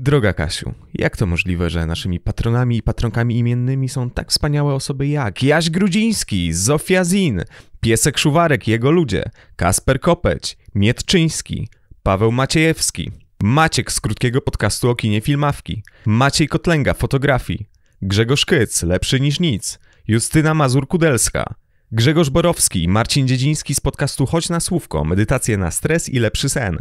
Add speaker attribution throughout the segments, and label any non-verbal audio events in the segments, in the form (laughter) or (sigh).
Speaker 1: Droga Kasiu, jak to możliwe, że naszymi patronami i patronkami imiennymi są tak wspaniałe osoby jak Jaś Grudziński, Zofia Zin, Piesek Szuwarek i jego ludzie, Kasper Kopeć, Mietczyński, Paweł Maciejewski, Maciek z krótkiego podcastu o kinie filmawki, Maciej Kotlęga fotografii, Grzegorz Kyc, lepszy niż nic, Justyna Mazur-Kudelska, Grzegorz Borowski, i Marcin Dziedziński z podcastu Chodź na Słówko, medytacje na stres i lepszy sen,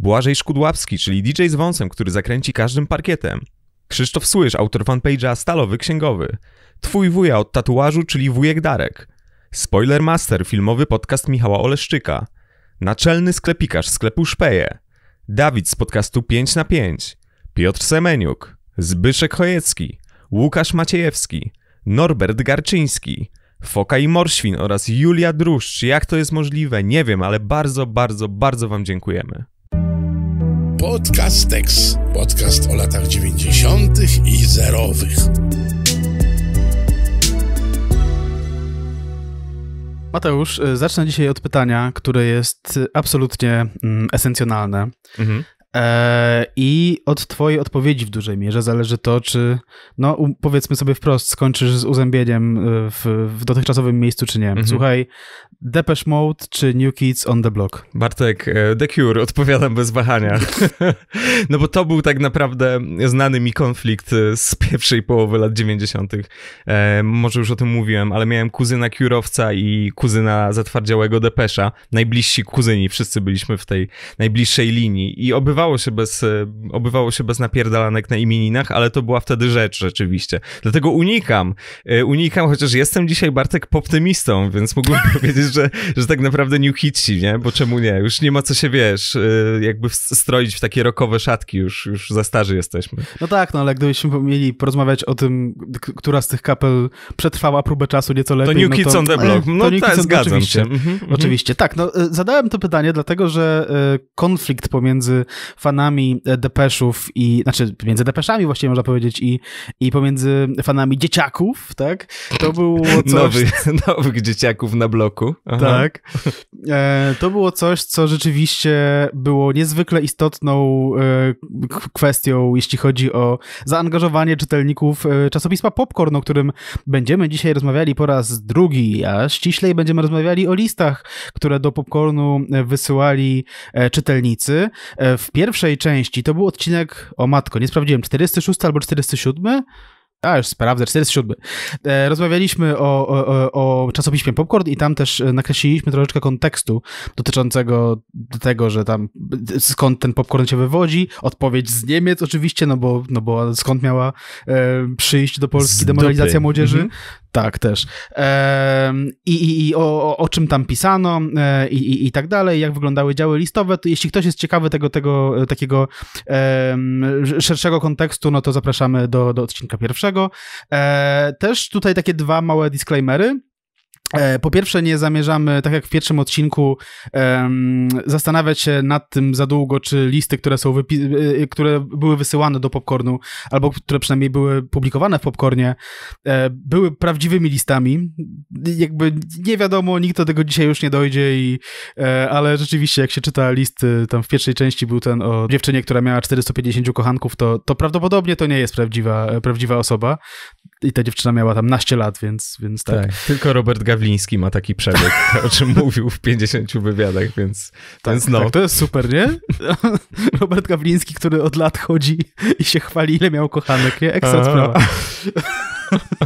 Speaker 1: Błażej Szkudłapski, czyli DJ z wąsem, który zakręci każdym parkietem. Krzysztof Słysz, autor fanpage'a Stalowy Księgowy. Twój wuja od tatuażu, czyli wujek Darek. Spoiler Master, filmowy podcast Michała Oleszczyka. Naczelny sklepikarz sklepu Szpeje. Dawid z podcastu 5 na 5. Piotr Semeniuk. Zbyszek Chojecki. Łukasz Maciejewski. Norbert Garczyński. Foka i Morświn oraz Julia Druszcz. Jak to jest możliwe? Nie wiem, ale bardzo, bardzo, bardzo Wam dziękujemy.
Speaker 2: Podcastex. Podcast o latach 90. i zerowych. Mateusz, y, zacznę dzisiaj od pytania, które jest y, absolutnie mm, esencjonalne. Mhm. E, I od Twojej odpowiedzi w dużej mierze zależy to, czy, no powiedzmy sobie wprost, skończysz z uzębieniem y, w, w dotychczasowym miejscu, czy nie. Mhm. Słuchaj, Depeche Mode czy New Kids on the Block? Bartek, e, The Cure,
Speaker 1: odpowiadam bez wahania.
Speaker 2: (laughs) no bo to był tak
Speaker 1: naprawdę znany mi konflikt e, z pierwszej połowy lat 90. E, może już o tym mówiłem, ale miałem kuzyna Cure'owca i kuzyna zatwardziałego Depesza. Najbliżsi kuzyni, wszyscy byliśmy w tej najbliższej linii i obywało się bez, e, obywało się bez napierdalanek na imieninach, ale to była wtedy rzecz rzeczywiście. Dlatego unikam, unikam, chociaż jestem dzisiaj Bartek poptymistą, więc mógłbym (laughs) powiedzieć, że, że tak naprawdę New Hitsi, nie? Bo czemu nie? Już nie ma co się, wiesz, y, jakby stroić w takie rokowe szatki, już, już za starzy jesteśmy.
Speaker 2: No tak, no ale gdybyśmy mieli porozmawiać o tym, która z tych kapel przetrwała próbę czasu nieco lepiej. To New no Kids to, on the no, Block. No tak, zgadzam oczywiście. się. Mhm, mhm, oczywiście. Tak, no y, zadałem to pytanie, dlatego że y, konflikt pomiędzy fanami e, Depeszów i, znaczy między Depeszami właściwie można powiedzieć i, i pomiędzy fanami dzieciaków, tak? To było (laughs) coś...
Speaker 1: (laughs) nowych dzieciaków na bloku. Aha. Tak.
Speaker 2: E, to było coś, co rzeczywiście było niezwykle istotną e, kwestią, jeśli chodzi o zaangażowanie czytelników e, czasopisma Popcorn, o którym będziemy dzisiaj rozmawiali po raz drugi, a ściślej będziemy rozmawiali o listach, które do Popcornu e, wysyłali e, czytelnicy. W pierwszej części to był odcinek, o matko, nie sprawdziłem, 46 albo 47? A, już sprawdzę, 47. E, rozmawialiśmy o, o, o, czasopiśmie Popcorn i tam też e, nakreśliliśmy troszeczkę kontekstu dotyczącego tego, że tam e, skąd ten popcorn się wywodzi, odpowiedź z Niemiec oczywiście, no bo, no bo skąd miała e, przyjść do Polski demoralizacja młodzieży. Mhm. Tak, też. I, i, i o, o, czym tam pisano e, i, i, i tak dalej, jak wyglądały działy listowe. To jeśli ktoś jest ciekawy tego, tego e, takiego szerszego kontekstu, no to zapraszamy do, do odcinka pierwszego. E, też tutaj takie dwa małe disclaimery. E, po pierwsze, nie zamierzamy, tak jak w pierwszym odcinku, zastanawiać się nad tym za długo, czy listy, które, są e, które były wysyłane do popcornu, albo które przynajmniej były publikowane w popcornie, e, były prawdziwymi listami. Jakby nie wiadomo, nikt do tego dzisiaj już nie dojdzie, i, ale rzeczywiście, jak się czyta list, tam w pierwszej części był ten o dziewczynie, która miała 450 kochanków, to, to prawdopodobnie to nie jest prawdziwa, prawdziwa osoba i ta dziewczyna miała tam naście lat, więc, więc tak. tak.
Speaker 1: Tylko Robert Gawliński ma taki przebieg, (laughs) o czym mówił w 50 wywiadach,
Speaker 2: więc, tak, więc tak, no. Tak, to jest super, nie? (laughs) Robert Gawliński, który od lat chodzi i się chwali, ile miał kochanek, nie? Ekstra sprawa.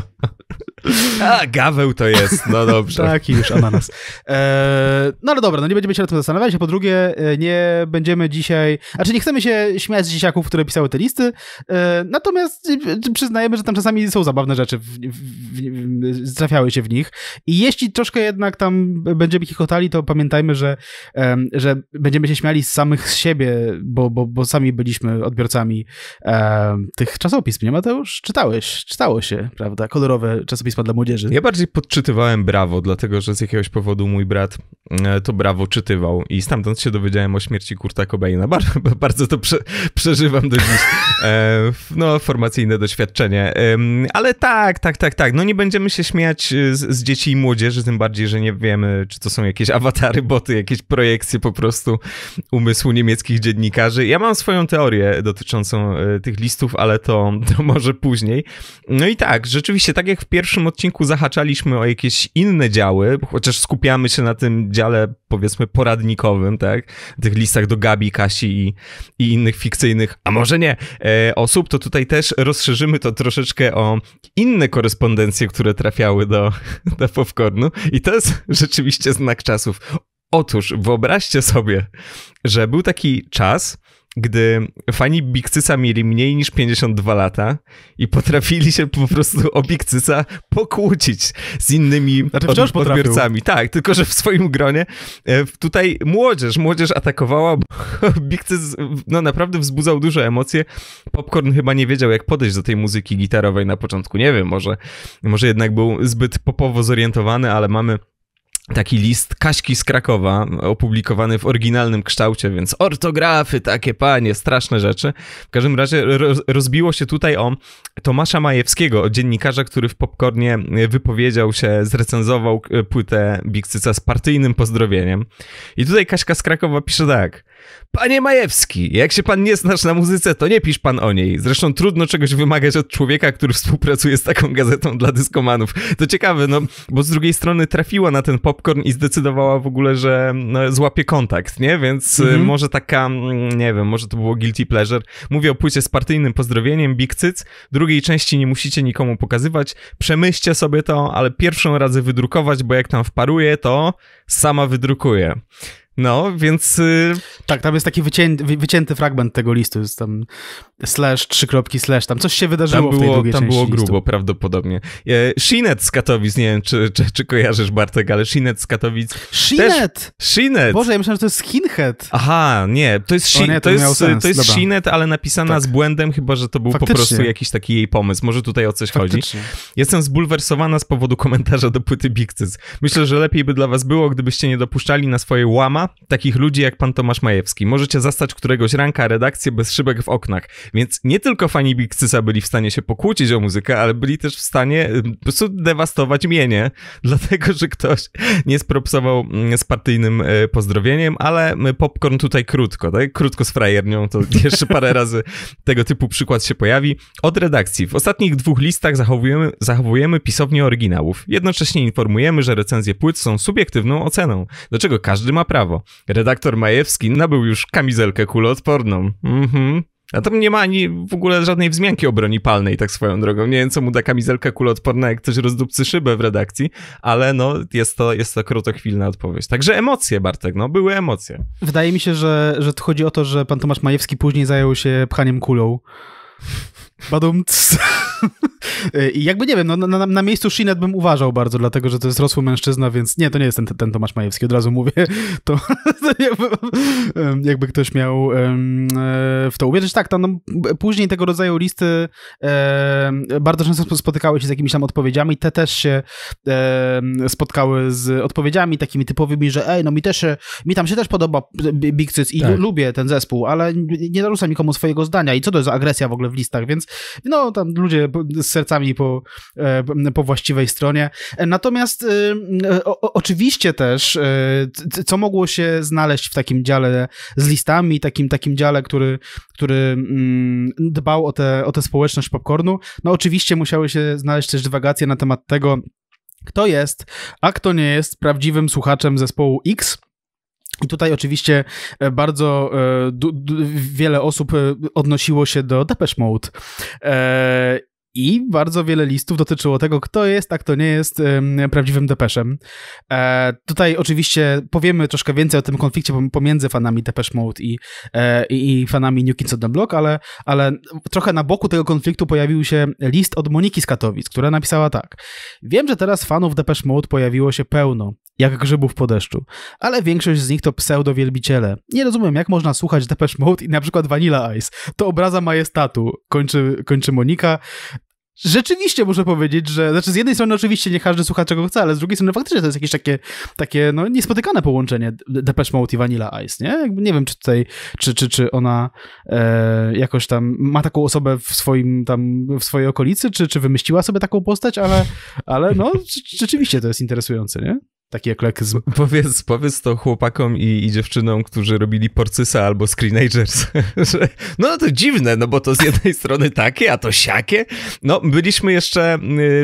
Speaker 2: (laughs) A, gaweł to jest, no dobrze. Taki już ananas. E, no ale dobra, no nie będziemy się nad tym zastanawiać, a po drugie e, nie będziemy dzisiaj, znaczy nie chcemy się śmiać z dzieciaków, które pisały te listy, e, natomiast e, e, przyznajemy, że tam czasami są zabawne rzeczy, w, w, w, trafiały się w nich i jeśli troszkę jednak tam będziemy kichotali, to pamiętajmy, że, że będziemy się śmiali z samych z siebie, bo, bo, bo sami byliśmy odbiorcami tych czasopism, nie Mateusz? Czytałeś, czytało się, prawda? Kolorowe czasopisy pisma dla młodzieży. Ja
Speaker 1: bardziej podczytywałem Brawo, dlatego że z jakiegoś powodu mój brat e, to Brawo czytywał i stamtąd się dowiedziałem o śmierci Kurta Cobaina. Bardzo, (laughs) bardzo to prze, przeżywam do dziś. E, no, formacyjne doświadczenie. ale tak, tak, tak, tak. No nie będziemy się śmiać e, z, z dzieci i młodzieży, tym bardziej, że nie wiemy, czy to są jakieś awatary, boty, jakieś projekcje po prostu umysłu niemieckich dziennikarzy. Ja mam swoją teorię dotyczącą tych listów, ale to, to może później. No i tak, rzeczywiście, tak jak w pierwszym odcinku zahaczaliśmy o jakieś inne działy, chociaż skupiamy się na tym dziale, powiedzmy, poradnikowym, tak? Tych listach do Gabi, Kasi i, i innych fikcyjnych, a może nie, e, osób, to tutaj też rozszerzymy to troszeczkę o inne korespondencje, które trafiały do, (laughs) do popcornu. I to jest (laughs) rzeczywiście znak czasów. Otóż wyobraźcie sobie, że był taki czas, gdy fani Bikcyca mieli mniej niż 52 lata i potrafili się po prostu o Bikcyca pokłócić z innymi znaczy od, odbiorcami. Tak, tylko że w swoim gronie e, tutaj młodzież, młodzież atakowała, bo (laughs) Bikcyc no naprawdę wzbudzał duże emocje. Popcorn chyba nie wiedział jak podejść do tej muzyki gitarowej na początku, nie wiem, może, może jednak był zbyt popowo zorientowany, ale mamy taki list Kaśki z Krakowa, opublikowany w oryginalnym kształcie, więc ortografy, takie panie, straszne rzeczy. W każdym razie rozbiło się tutaj o Tomasza Majewskiego, dziennikarza, który w Popcornie wypowiedział się, zrecenzował płytę Bikcyca z partyjnym pozdrowieniem. I tutaj Kaśka z Krakowa pisze tak. Panie Majewski, jak się pan nie znasz na muzyce, to nie pisz pan o niej. Zresztą trudno czegoś wymagać od człowieka, który współpracuje z taką gazetą dla dyskomanów. To ciekawe, no, bo z drugiej strony trafiła na ten popcorn i zdecydowała w ogóle, że no, złapie kontakt, nie? Więc y, mhm. może taka, mm, nie wiem, może to było guilty pleasure. Mówię o płycie z partyjnym pozdrowieniem, Big Cyc. Drugiej części nie musicie nikomu pokazywać. Przemyślcie sobie to, ale pierwszą razę wydrukować, bo jak tam wparuje, to sama wydrukuje. No,
Speaker 2: więc. Y, tak, tam jest taki wycięty, wycięty fragment tego listu. Jest tam slash, trzy kropki, slash, tam coś się wydarzyło tam było, w tej Tam było grubo, listu.
Speaker 1: prawdopodobnie. E, Shinet z Katowic, nie wiem, czy, czy, czy kojarzysz Bartek, ale Shinet z Katowic. Shinet! Shinet! Boże, ja myślałem, że to
Speaker 2: jest Skinhead.
Speaker 1: Aha, nie, to jest, Shinet, to, to jest, to jest Shinet, ale napisana tak. z błędem, chyba że to był Faktycznie. po prostu jakiś taki jej pomysł. Może tutaj o coś Faktycznie. chodzi. Jestem zbulwersowana z powodu komentarza do płyty Big Myślę, że lepiej by dla was było, gdybyście nie dopuszczali na swoje łama takich ludzi jak pan Tomasz Majewski. Możecie zastać któregoś ranka redakcję bez szybek w oknach. Więc nie tylko fani Cysa byli w stanie się pokłócić o muzykę, ale byli też w stanie y, po prostu dewastować mienie, (laughs) dlatego że ktoś nie spropsował mm, z partyjnym y, pozdrowieniem, ale y, popcorn tutaj krótko, tak? Krótko z frajernią, to (laughs) jeszcze parę razy tego typu przykład się pojawi. Od redakcji. W ostatnich dwóch listach zachowujemy, zachowujemy pisownię oryginałów. Jednocześnie informujemy, że recenzje płyt są subiektywną oceną, do czego każdy ma prawo. Redaktor Majewski nabył już kamizelkę kuloodporną. Mhm. A to nie ma ani w ogóle żadnej wzmianki o broni palnej, tak swoją drogą. Nie wiem, co mu da kamizelkę kuloodporna, jak ktoś rozdupcy szybę w redakcji, ale no, jest to, jest to krotochwilna odpowiedź. Także emocje, Bartek, no, były emocje.
Speaker 2: Wydaje mi się, że, że chodzi o to, że pan Tomasz Majewski później zajął się pchaniem kulą. Badum. (laughs) I jakby nie wiem, no, na, na miejscu Shinet bym uważał bardzo, dlatego że to jest rosły mężczyzna, więc nie, to nie jest ten, ten Tomasz Majewski, od razu mówię. (laughs) To, jakby, ktoś miał e, w to uwierzyć. Tak, tam no, później tego rodzaju listy bardzo często spotykały się z jakimiś tam odpowiedziami. Te też się spotkały z odpowiedziami takimi typowymi, że ej, no mi też, mi tam się też podoba Big Cyc i tak. lubię ten zespół, ale nie narzucam nikomu swojego zdania i co to jest za agresja w ogóle w listach, więc no tam ludzie z sercami po, e, po właściwej stronie. E, natomiast y, e, o, oczywiście też, co mogło się znaleźć w takim dziale z listami, takim, takim dziale, który, który mm, dbał o, te, o tę społeczność popcornu, no oczywiście musiały się znaleźć też dywagacje na temat tego, kto jest, a kto nie jest prawdziwym słuchaczem zespołu X. I tutaj oczywiście bardzo wiele osób odnosiło się do Depeche Mode. I bardzo wiele listów dotyczyło tego, kto jest, a kto nie jest prawdziwym depeszem. E, tutaj oczywiście powiemy troszkę więcej o tym konflikcie pomiędzy fanami Depesz Mode e, i, i, fanami New Kids on the Block, ale, ale trochę na boku tego konfliktu pojawił się list od Moniki z Katowic, która napisała tak. Wiem, że teraz fanów Depesz Mode pojawiło się pełno jak grzybów po deszczu. Ale większość z nich to pseudo-wielbiciele. Nie rozumiem, jak można słuchać Depeche Mode i na przykład Vanilla Ice. To obraza majestatu, kończy, kończy Monika. Rzeczywiście muszę powiedzieć, że znaczy z jednej strony oczywiście nie każdy słucha czego chce, ale z drugiej strony faktycznie to jest jakieś takie, takie no, niespotykane połączenie Depeche Mode i Vanilla Ice, nie? Jakby nie wiem, czy tutaj, czy, czy, czy ona e, jakoś tam ma taką osobę w swoim tam, w swojej okolicy, czy, czy wymyśliła sobie taką postać, ale, ale no rzeczywiście to jest interesujące, nie?
Speaker 1: taki eklektyzm. Powiedz, powiedz to chłopakom i, i dziewczynom, którzy robili Porcysa albo Screenagers, (laughs) że no to dziwne, no bo to z jednej strony takie, a to siakie. No, byliśmy jeszcze y,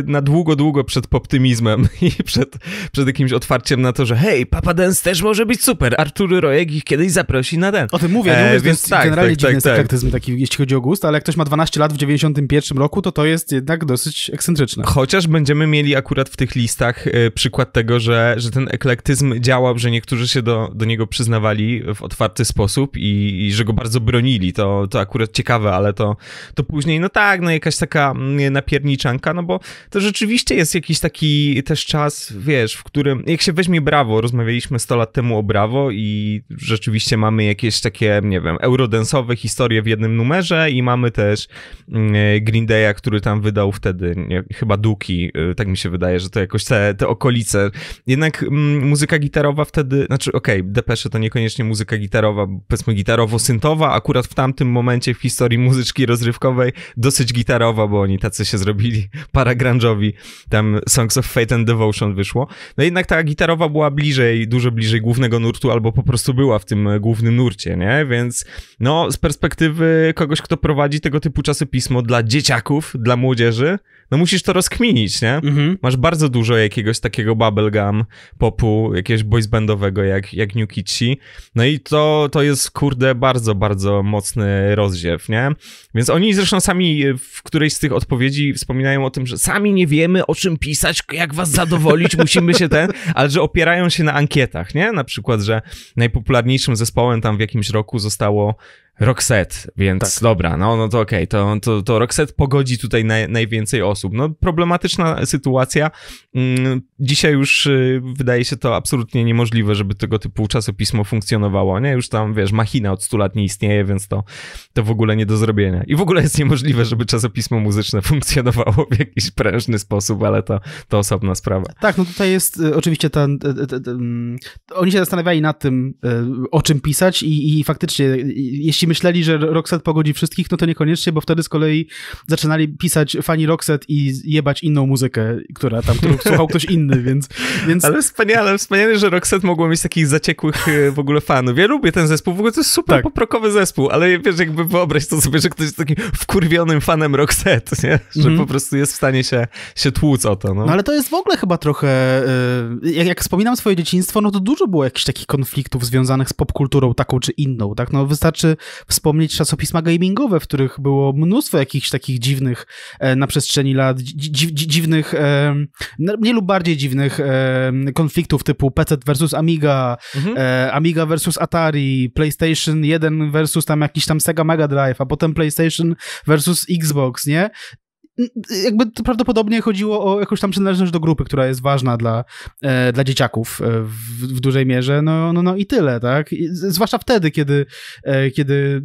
Speaker 1: na długo, długo przed poptymizmem (laughs) i przed, przed jakimś otwarciem na to, że hej, Papa Dance też może być super, Artury Rojek ich kiedyś zaprosi na ten. O tym mówię, e, nie mówię, e, więc tak, generalnie tak, tak dziwny tak, eklektyzm
Speaker 2: tak. taki, jeśli chodzi o gust, ale jak ktoś ma 12 lat w 91 roku, to to jest jednak dosyć ekscentryczne. Chociaż będziemy mieli akurat w tych
Speaker 1: listach y, przykład tego, że że ten eklektyzm działał, że niektórzy się do, do niego przyznawali w otwarty sposób i, i że go bardzo bronili. To, to akurat ciekawe, ale to, to później, no tak, no jakaś taka mm, napierniczanka, no bo to rzeczywiście jest jakiś taki też czas, wiesz, w którym, jak się weźmie Brawo, rozmawialiśmy 100 lat temu o Brawo i rzeczywiście mamy jakieś takie, nie wiem, eurodensowe historie w jednym numerze i mamy też mm, Green Day'a, który tam wydał wtedy, nie, chyba Duki, y, tak mi się wydaje, że to jakoś te, te okolice, jednak jednak m, mm, muzyka gitarowa wtedy, znaczy okej, okay, Depesze to niekoniecznie muzyka gitarowa, powiedzmy gitarowo-syntowa, akurat w tamtym momencie w historii muzyczki rozrywkowej dosyć gitarowa, bo oni tacy się zrobili (laughs) paragrange'owi, tam Songs of Fate and Devotion wyszło. No jednak ta gitarowa była bliżej, dużo bliżej głównego nurtu, albo po prostu była w tym e, głównym nurcie, nie? Więc no, z perspektywy kogoś, kto prowadzi tego typu czasopismo dla dzieciaków, dla młodzieży, no musisz to rozkminić, nie? Mhm. Masz bardzo dużo jakiegoś takiego bubblegum popu, jakiegoś boysbandowego jak, jak New Kitchi. No i to, to jest, kurde, bardzo, bardzo mocny rozdziew, nie? Więc oni zresztą sami w którejś z tych odpowiedzi wspominają o tym, że sami nie wiemy o czym pisać, jak was zadowolić, musimy się ten, ale że opierają się na ankietach, nie? Na przykład, że najpopularniejszym zespołem tam w jakimś roku zostało Rockset, więc tak. dobra, no, no to okej, okay, to, to, to Roxette pogodzi tutaj naj, najwięcej osób. No problematyczna sytuacja. Mm, dzisiaj już y, wydaje się to absolutnie niemożliwe, żeby tego typu czasopismo funkcjonowało, nie? Już tam, wiesz, machina od 100 lat nie istnieje, więc to, to w ogóle nie do zrobienia. I w ogóle jest niemożliwe, żeby czasopismo muzyczne (laughs) funkcjonowało w jakiś prężny sposób, ale to, to osobna sprawa.
Speaker 2: Tak, no tutaj jest y, oczywiście ten... Y, oni się zastanawiali nad tym, o czym pisać i, i faktycznie, jeśli myśleli, że Rockset pogodzi wszystkich, no to niekoniecznie, bo wtedy z kolei zaczynali pisać fani Rockset i jebać inną muzykę, która tam, którą słuchał ktoś inny, więc... więc... Ale
Speaker 1: wspaniale, wspaniale, że Rockset mogło mieć takich zaciekłych e, w ogóle fanów. Ja lubię ten zespół, w ogóle to jest super tak. poprokowy zespół, ale wiesz, jakby wyobraź to sobie, że ktoś jest takim wkurwionym fanem Rockset, nie? Że mm po prostu jest w stanie się, się tłuc o to, no. no ale
Speaker 2: to jest w ogóle chyba trochę... E, jak, jak wspominam swoje dzieciństwo, no to dużo było jakichś takich konfliktów związanych z popkulturą taką czy inną, tak? No wystarczy wspomnieć czasopisma gamingowe, w których było mnóstwo jakichś takich dziwnych e, na przestrzeni lat, dzi dziwnych, e, no, mniej lub bardziej dziwnych e, konfliktów typu PC versus Amiga, mhm. Amiga versus Atari, PlayStation 1 versus tam jakiś tam Sega Mega Drive, a potem PlayStation versus Xbox, nie? jakby to prawdopodobnie chodziło o jakąś tam przynależność do grupy, która jest ważna dla, e, dla dzieciaków e, w, w, dużej mierze, no, no, no i tyle, tak? I, zwłaszcza wtedy, kiedy, e, kiedy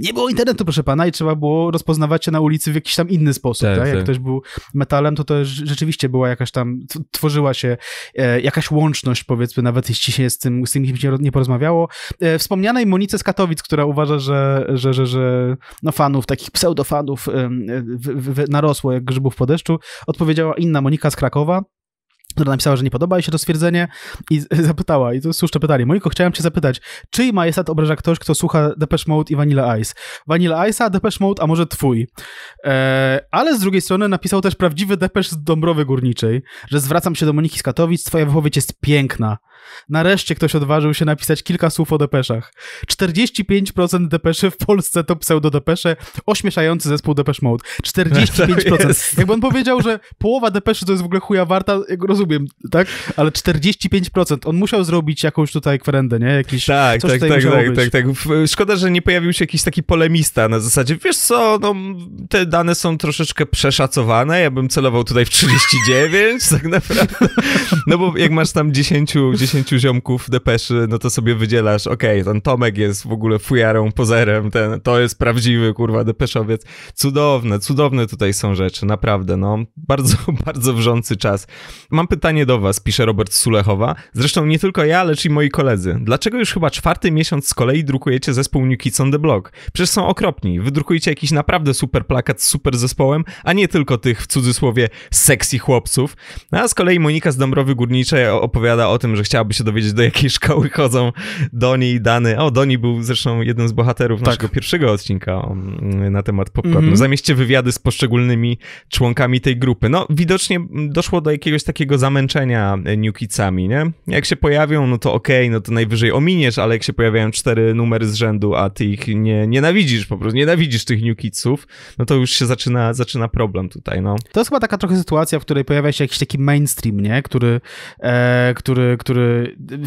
Speaker 2: nie było internetu, proszę pana, i trzeba było rozpoznawać się na ulicy w jakiś tam inny sposób, tak? tak? Jak tak. ktoś był metalem, to też rzeczywiście była jakaś tam, tworzyła się e, jakaś łączność, powiedzmy, nawet jeśli się z tym, z tym kimś nie, nie porozmawiało. E, wspomnianej Monice z Katowic, która uważa, że, że, że, że no fanów, takich pseudofanów e, w, w, w narosło jak grzybów po deszczu, odpowiedziała inna Monika z Krakowa, która napisała, że nie podoba jej się to stwierdzenie i (laughs) zapytała, i to słuszne pytanie. Moniko, chciałem cię zapytać, czyj majestat obraża ktoś, kto słucha Depeche Mode i Vanilla Ice? Vanilla Ice'a, Depeche Mode, a może twój? Eee, ale z drugiej strony napisał też prawdziwy Depeche z Dąbrowy Górniczej, że zwracam się do Moniki z Katowic, twoja wypowiedź jest piękna. Nareszcie ktoś odważył się napisać kilka słów o depeszach. 45% depeszy w Polsce to pseudodepesze, ośmieszający zespół Depesz Mode. 45%. (laughs) Jakby on powiedział, że połowa depeszy to jest w ogóle chuja warta, rozumiem, tak? Ale 45%. On musiał zrobić jakąś tutaj kwerendę, nie? Jakiś, tak, tak tak tak, tak, tak, tak,
Speaker 1: tak, tak. Szkoda, że nie pojawił się jakiś taki polemista na zasadzie, wiesz co, no, te dane są troszeczkę przeszacowane, ja bym celował tutaj w 39, (laughs) tak naprawdę. No bo jak masz tam 10, 10 dziesięciu ziomków depeszy, no to sobie wydzielasz, okej, okay, ten Tomek jest w ogóle fujarą, pozerem, ten, to jest prawdziwy, kurwa, depeszowiec. Cudowne, cudowne tutaj są rzeczy, naprawdę, no. Bardzo, (laughs) bardzo wrzący czas. Mam pytanie do was, pisze Robert Sulechowa. Zresztą nie tylko ja, lecz i moi koledzy. Dlaczego już chyba czwarty miesiąc z kolei drukujecie zespół New Kids on the Block? Przecież są okropni. Wydrukujcie jakiś naprawdę super plakat z super zespołem, a nie tylko tych, w cudzysłowie, sexy chłopców. No a z kolei Monika z Dąbrowy Górniczej opowiada o tym, że chciała aby się dowiedzieć, do jakiej szkoły chodzą Doni i Dany. O, Doni był zresztą jednym z bohaterów tak. naszego pierwszego odcinka mm, na temat popcornu. Mm -hmm. Zamieście wywiady z poszczególnymi członkami tej grupy. No, widocznie doszło do jakiegoś takiego zamęczenia e, New Kidsami, nie? Jak się pojawią, no to okej, okay, no to najwyżej ominiesz, ale jak się pojawiają cztery numery z rzędu, a ty ich nie, nienawidzisz po prostu, nienawidzisz tych New Kidsów, no
Speaker 2: to już się zaczyna, zaczyna problem tutaj, no. To jest chyba taka trochę sytuacja, w której pojawia się jakiś taki mainstream, nie? Który, e, który, który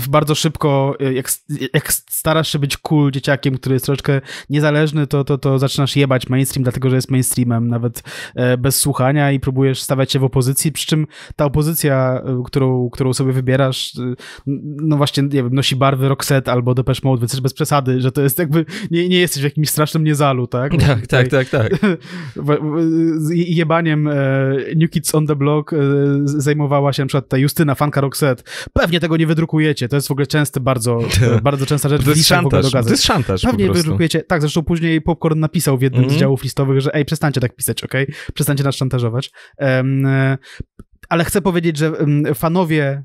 Speaker 2: bardzo szybko, e, jak, jak starasz się być cool dzieciakiem, który jest troszeczkę niezależny, to, to, to zaczynasz jebać mainstream, dlatego że jest mainstreamem, nawet e, bez słuchania i próbujesz stawiać się w opozycji, przy czym ta opozycja, e, którą, którą sobie wybierasz, no właśnie, nie wiem, nosi barwy Roxette albo Depeche Mode, więc też bez przesady, że to jest jakby, nie, nie jesteś w jakimś strasznym niezalu, tak? Tak, tak, tak, tak. (laughs) Z jebaniem New Kids on the Block zajmowała się na przykład ta Justyna, fanka Roxette. Pewnie tego nie wydrukujecie, to jest w ogóle częsty, bardzo, (laughs) e, bardzo częsta rzecz to jest w szantaż, w ogóle do To jest szantaż Pewnie wydrukujecie, tak, zresztą później Popcorn napisał w jednym mm z mhm. działów listowych, że ej, przestańcie tak pisać, okej? Okay? Przestańcie nas szantażować. Um, ale chcę powiedzieć, że fanowie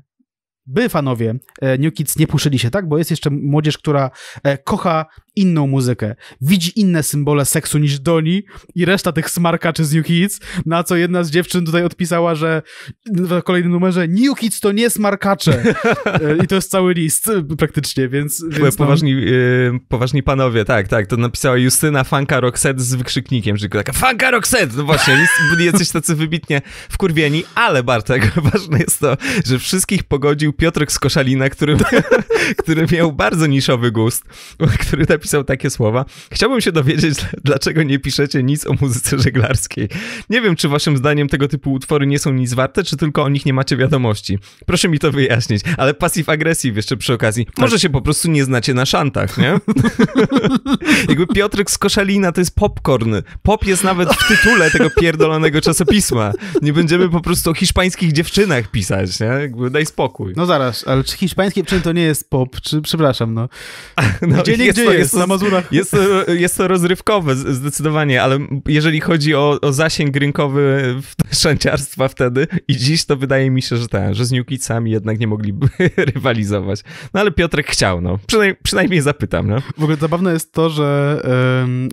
Speaker 2: by fanowie e, New Kids nie puszyli się tak, bo jest jeszcze młodzież, która e, kocha inną muzykę, widzi inne symbole seksu niż Doni i reszta tych smarkaczy z New Kids, na co jedna z dziewczyn tutaj odpisała, że w kolejnym numerze New Kids to nie smarkacze. E, I to jest cały list praktycznie, więc... więc no. poważni,
Speaker 1: no... yy, poważni panowie, tak, tak, to napisała Justyna Fanka Rockset z wykrzyknikiem, że taka Fanka Rockset, No właśnie, jest, (laughs) jesteś tacy wybitnie wkurwieni, ale Bartek, (laughs) ważne jest to, że wszystkich pogodził Piotrek z Koszalina, który, (laughs) który miał bardzo niszowy gust, (laughs) który napisał takie słowa. Chciałbym się dowiedzieć, (laughs) dlaczego nie piszecie nic o muzyce żeglarskiej. Nie wiem, czy waszym zdaniem tego typu utwory nie są nic warte, czy tylko o nich nie macie wiadomości. Proszę mi to wyjaśnić. Ale pasyw agresyw jeszcze przy okazji. Tak. Może się po prostu nie znacie na szantach, nie? Jakby Piotrek z Koszalina to jest popcorn. Pop jest nawet w tytule tego pierdolonego czasopisma. Nie będziemy po prostu o hiszpańskich dziewczynach pisać, nie? Jakby daj spokój. No no zaraz, ale czy hiszpańskie wczoraj to nie jest pop, czy przepraszam, no. (laughs) no gdzie nie, jest, gdzie to, jest, jest, (laughs) Jest, jest to rozrywkowe zdecydowanie, ale jeżeli chodzi o, o zasięg rynkowy (laughs) szanciarstwa wtedy i dziś, to wydaje mi się, że tak, że z New Kidsami jednak nie mogliby rywalizować. No ale Piotrek chciał, no. Przynaj, przynajmniej zapytam, no.
Speaker 2: W ogóle zabawne jest to, że,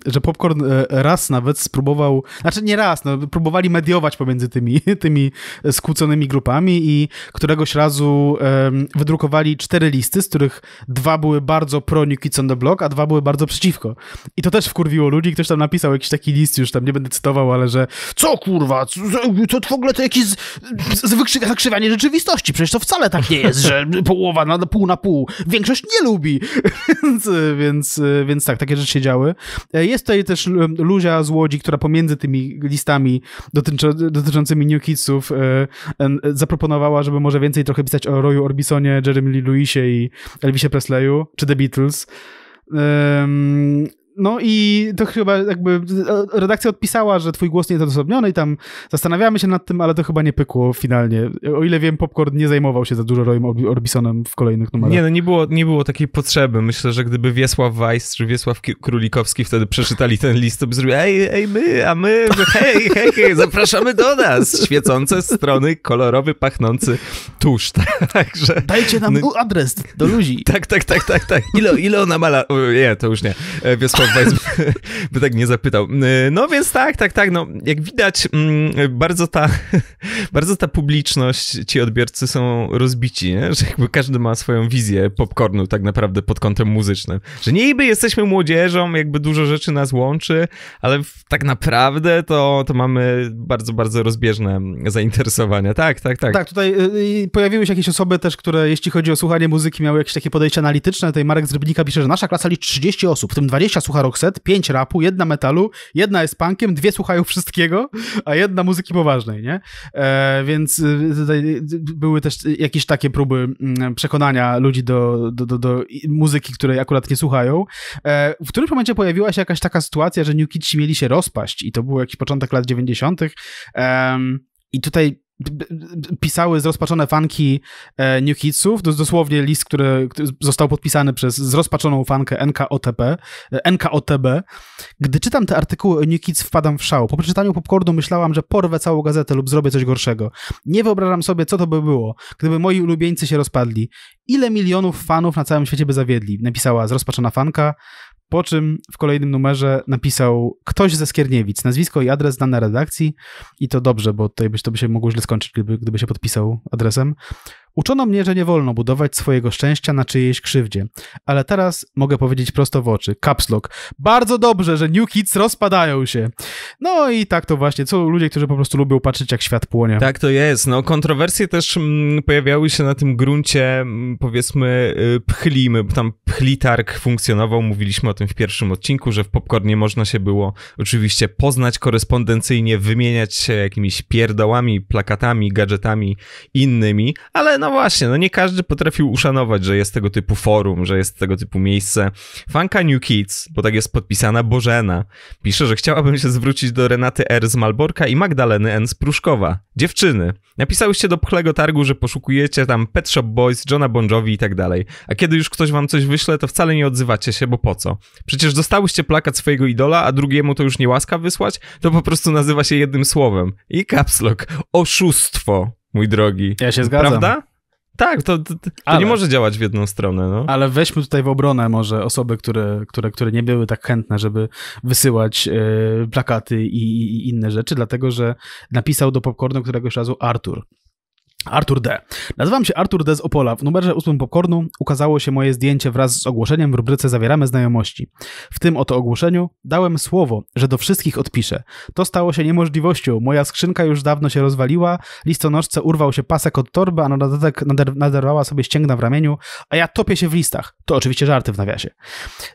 Speaker 2: że Popcorn e, raz nawet spróbował, znaczy nie raz, no, próbowali mediować pomiędzy tymi, tymi skłóconymi grupami i któregoś razu wydrukowali cztery listy, z których dwa były bardzo pro New Kids on the Block, a dwa były bardzo przeciwko. I to też wkurwiło ludzi. Ktoś tam napisał jakiś taki list, już tam nie będę cytował, ale że co kurwa, co, to w ogóle to jakieś z, zakrzywianie rzeczywistości. Przecież to wcale tak nie jest, że (laughs) połowa na pół na pół. Większość nie lubi. (laughs) więc, więc, więc tak, takie rzeczy się działy. E, jest tutaj też Luzia z Łodzi, która pomiędzy tymi listami dotyczącymi New Kidsów e, zaproponowała, żeby może więcej trochę pisać o Royu Orbisonie, Jeremy Lee Lewisie i Elvisie Presleyu, czy The Beatles. No i to chyba jakby redakcja odpisała, że twój głos nie jest odosobniony i tam zastanawiamy się nad tym, ale to chyba nie pykło finalnie. O ile wiem, Popcorn nie zajmował się za dużo Royem Orbisonem w kolejnych numerach. Nie,
Speaker 1: no nie było, nie było takiej potrzeby. Myślę, że gdyby Wiesław Weiss czy Wiesław Królikowski wtedy przeczytali ten list, to by zrobił, ej, ej, my, a my, hej, hej, hej, zapraszamy do nas. Świecące strony, kolorowy, pachnący tusz. (laughs) Także, Dajcie nam no, adres do ludzi. Tak, tak, tak, tak, tak. Ile, ile ona mala... Nie, to już nie. E, Wiesław (laughs) by tak nie zapytał. Y, no więc tak, tak, tak, no jak widać mm, bardzo ta, (laughs) bardzo ta publiczność, ci odbiorcy są rozbici, nie? że jakby każdy ma swoją wizję popcornu tak naprawdę pod kątem muzycznym, że niby jesteśmy młodzieżą, jakby dużo rzeczy nas łączy, ale tak naprawdę to, to mamy bardzo, bardzo rozbieżne zainteresowania. Tak, tak, tak. Tak,
Speaker 2: tutaj y, y, pojawiły się jakieś osoby też, które jeśli chodzi o słuchanie muzyki miały jakieś takie podejście analityczne, tutaj Marek z Rybnika pisze, że nasza klasa liczy 30 osób, w tym 20 słucha słucha Rockset, pięć rapu, jedna metalu, jedna jest punkiem, dwie słuchają wszystkiego, a jedna muzyki poważnej, nie? E, więc y, y, tutaj y, były też jakieś takie próby mm, przekonania ludzi do, do, do, do muzyki, której akurat nie słuchają. E, w którym momencie pojawiła się jakaś taka sytuacja, że New Kids mieli się rozpaść i to był jakiś początek lat 90. E, I tutaj pisały zrozpaczone fanki e, New jest dosłownie list, który, który został podpisany przez zrozpaczoną fankę NKOTP, e, NKOTB. Gdy czytam te artykuły o New wpadam w szał. Po przeczytaniu popcornu myślałam, że porwę całą gazetę lub zrobię coś gorszego. Nie wyobrażam sobie, co to by było, gdyby moi ulubieńcy się rozpadli. Ile milionów fanów na całym świecie by zawiedli? Napisała zrozpaczona fanka, po czym w kolejnym numerze napisał ktoś ze Skierniewic, nazwisko i adres dane redakcji i to dobrze, bo tutaj byś, to by się mogło źle skończyć, gdyby, gdyby się podpisał adresem. Uczono mnie, że nie wolno budować swojego szczęścia na czyjejś krzywdzie, ale teraz mogę powiedzieć prosto w oczy, caps lock. Bardzo dobrze, że New Kids rozpadają się. No i tak to właśnie, są ludzie, którzy po prostu lubią patrzeć jak świat płonie. Tak
Speaker 1: to jest, no
Speaker 2: kontrowersje
Speaker 1: też m, mm, pojawiały się na tym gruncie, mm, powiedzmy, y, pchli, my, tam pchlitarg funkcjonował, mówiliśmy o tym w pierwszym odcinku, że w popcornie można się było oczywiście poznać korespondencyjnie, wymieniać się jakimiś pierdołami, plakatami, gadżetami innymi, ale no właśnie, no nie każdy potrafił uszanować, że jest tego typu forum, że jest tego typu miejsce. Fanka New Kids, bo tak jest podpisana, Bożena, pisze, że chciałabym się zwrócić do Renaty R. z Malborka i Magdaleny N. z Pruszkowa. Dziewczyny, napisałyście do pchlego targu, że poszukujecie tam Pet Shop Boys, Johna Bon Jovi i tak dalej. A kiedy już ktoś wam coś wyśle, to wcale nie odzywacie się, bo po co? Przecież dostałyście plakat swojego idola, a drugiemu to już nie łaska wysłać? To po prostu nazywa się jednym słowem. I caps lock. Oszustwo mój drogi. Ja się zgadzam. Prawda?
Speaker 2: Tak, to, to, to ale, nie może
Speaker 1: działać w jedną stronę. No.
Speaker 2: Ale weźmy tutaj w obronę może osoby, które, które, które nie były tak chętne, żeby wysyłać e, plakaty i, i, inne rzeczy, dlatego że napisał do popcornu któregoś razu Artur. Artur D. Nazywam się Artur D. z Opola. W numerze 8 Popcornu ukazało się moje zdjęcie wraz z ogłoszeniem w rubryce Zawieramy znajomości. W tym oto ogłoszeniu dałem słowo, że do wszystkich odpiszę. To stało się niemożliwością. Moja skrzynka już dawno się rozwaliła, Listonoszce urwał się pasek od torby, a na dodatek nader naderwała sobie ścięgna w ramieniu, a ja topię się w listach. To oczywiście żarty w nawiasie.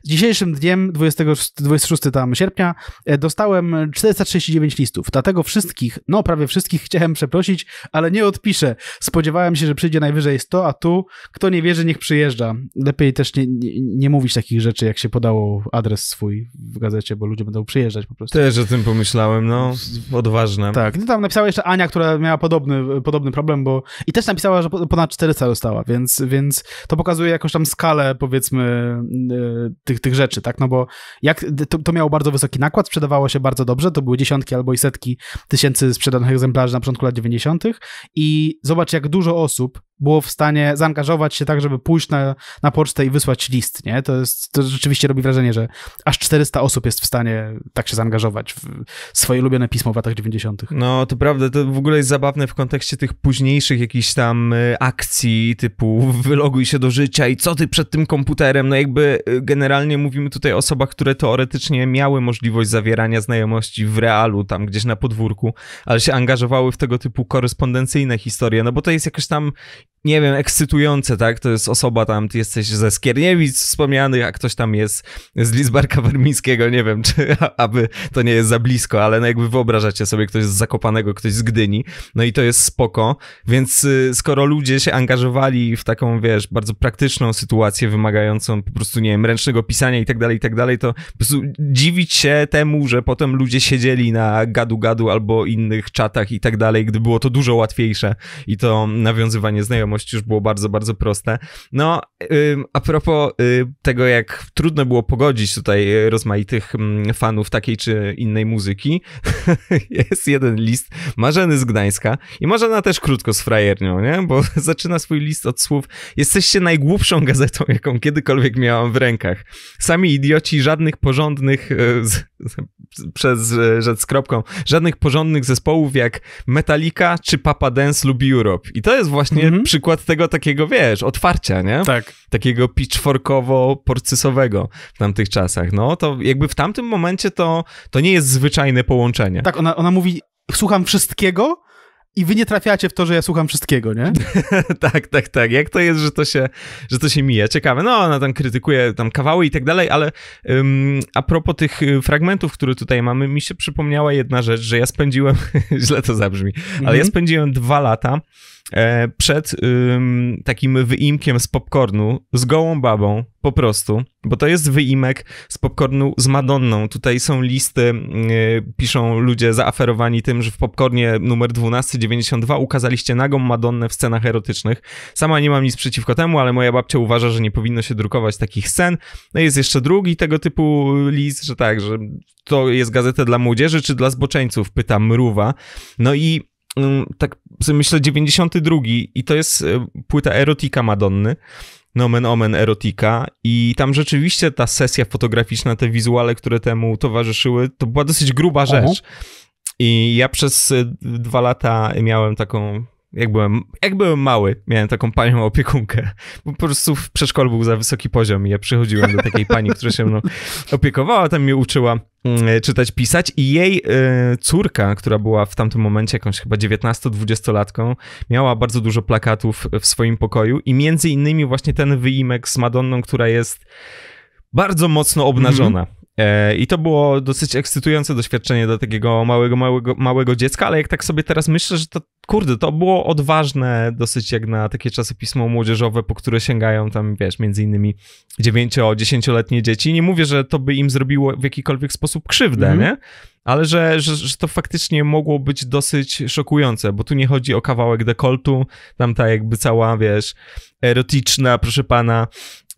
Speaker 2: Z dzisiejszym dniem, 20, 26 tam sierpnia, e, dostałem 439 listów. Dlatego wszystkich, no prawie wszystkich chciałem przeprosić, ale nie odpiszę spodziewałem się, że przyjdzie najwyżej 100, a tu kto nie wierzy, niech przyjeżdża. Lepiej też nie, nie, nie mówić takich rzeczy, jak się podało adres swój w gazecie, bo ludzie będą przyjeżdżać po prostu. Też o tym pomyślałem, no, odważne. Tak, no tam napisała jeszcze Ania, która miała podobny, podobny problem, bo i też napisała, że ponad 400 dostała, więc, więc to pokazuje jakąś tam skalę, powiedzmy, y, tych, tych rzeczy, tak, no bo jak to, to miało bardzo wysoki nakład, sprzedawało się bardzo dobrze, to były dziesiątki albo i setki tysięcy sprzedanych egzemplarzy na początku lat 90. i Zobacz, jak dużo osób było w stanie zaangażować się tak, żeby pójść na, na pocztę i wysłać list, nie? To, jest, to rzeczywiście robi wrażenie, że aż 400 osób jest w stanie tak się zaangażować w swoje ulubione pismo w latach 90.
Speaker 1: No, to prawda, to w ogóle jest zabawne w kontekście tych późniejszych jakichś tam y, akcji typu wyloguj się do życia i co ty przed tym komputerem, no jakby y, generalnie mówimy tutaj o osobach, które teoretycznie miały możliwość zawierania znajomości w realu, tam gdzieś na podwórku, ale się angażowały w tego typu korespondencyjne historie, no bo to jest jakoś tam nie wiem, ekscytujące, tak? To jest osoba tam, ty jesteś ze Skierniewic wspomnianych, a ktoś tam jest z Lizbarka Warmińskiego, nie wiem, czy (laughs) aby to nie jest za blisko, ale no jakby wyobrażacie sobie, ktoś z Zakopanego, ktoś z Gdyni, no i to jest spoko, więc y, skoro ludzie się angażowali w taką, wiesz, bardzo praktyczną sytuację wymagającą po prostu, nie wiem, ręcznego pisania i tak dalej, i tak dalej, to po prostu dziwić się temu, że potem ludzie siedzieli na gadu-gadu albo innych czatach i tak dalej, gdy było to dużo łatwiejsze i to nawiązywanie znajomości znajomość już było bardzo, bardzo proste. No, a propos y, tego, jak trudno było pogodzić tutaj y, rozmaitych mm, fanów takiej czy innej muzyki, (laughs) jest jeden list Marzeny z Gdańska i ona też krótko z frajernią, nie? Bo (laughs) zaczyna swój list od słów jesteście najgłupszą gazetą, jaką kiedykolwiek miałam w rękach. Sami idioci, żadnych porządnych y, (laughs) przez rzecz z kropką, żadnych porządnych zespołów jak Metallica czy Papa Dance lub Europe. I to jest właśnie mm -hmm. przykład tego takiego, wiesz, otwarcia, nie? Tak. Takiego pitchforkowo-porcysowego w tamtych czasach. No, to jakby w tamtym momencie to, to nie jest zwyczajne połączenie.
Speaker 2: Tak, ona, ona mówi, słucham wszystkiego, i wy nie trafiacie w to, że ja słucham wszystkiego, nie?
Speaker 1: (laughs) tak, tak, tak. Jak to jest, że to się, że to się mija? Ciekawe. No, ona tam krytykuje tam kawały i tak dalej, ale um, a propos tych y, fragmentów, które tutaj mamy, mi się przypomniała jedna rzecz, że ja spędziłem, (laughs) źle to zabrzmi, ale mm -hmm. ja mhm. spędziłem dwa lata E, przed ym, takim wyimkiem z popcornu, z gołą babą, po prostu, bo to jest wyimek z popcornu z Madonną. Tutaj są listy, yy, piszą ludzie zaaferowani tym, że w popcornie numer 1292 ukazaliście nagą Madonnę w scenach erotycznych. Sama nie mam nic przeciwko temu, ale moja babcia uważa, że nie powinno się drukować takich scen. No jest jeszcze drugi tego typu list, że tak, że to jest gazeta dla młodzieży czy dla zboczeńców, pyta Mruwa. No i tak myślę 92 i to jest e, płyta erotika Madonny. Nomen omen erotika i tam rzeczywiście ta sesja fotograficzna, te wizuale, które temu towarzyszyły, to była dosyć gruba rzecz. Uh mhm. -huh. I ja przez e, dwa lata miałem taką jak byłem, jak byłem mały, miałem taką panią opiekunkę. Po prostu w przedszkolu był za wysoki poziom i ja przychodziłem do takiej pani, która się mną opiekowała, tam mnie uczyła mm, e, czytać, pisać i jej y, córka, która była w tamtym momencie jakąś chyba 19-20-latką, miała bardzo dużo plakatów w swoim pokoju i między innymi właśnie ten wyimek z Madonną, która jest bardzo mocno obnażona. Mhm. E, I to było dosyć ekscytujące doświadczenie dla takiego małego, małego, małego dziecka, ale jak tak sobie teraz myślę, że to, kurde, to było odważne dosyć jak na takie czasopismo młodzieżowe, po które sięgają tam, wiesz, między innymi 9-10-letnie dzieci. Nie mówię, że to by im zrobiło w jakikolwiek sposób krzywdę, mm -hmm. nie? Ale że, że, że, to faktycznie mogło być dosyć szokujące, bo tu nie chodzi o kawałek dekoltu, tam ta jakby cała, wiesz, erotyczna, proszę pana,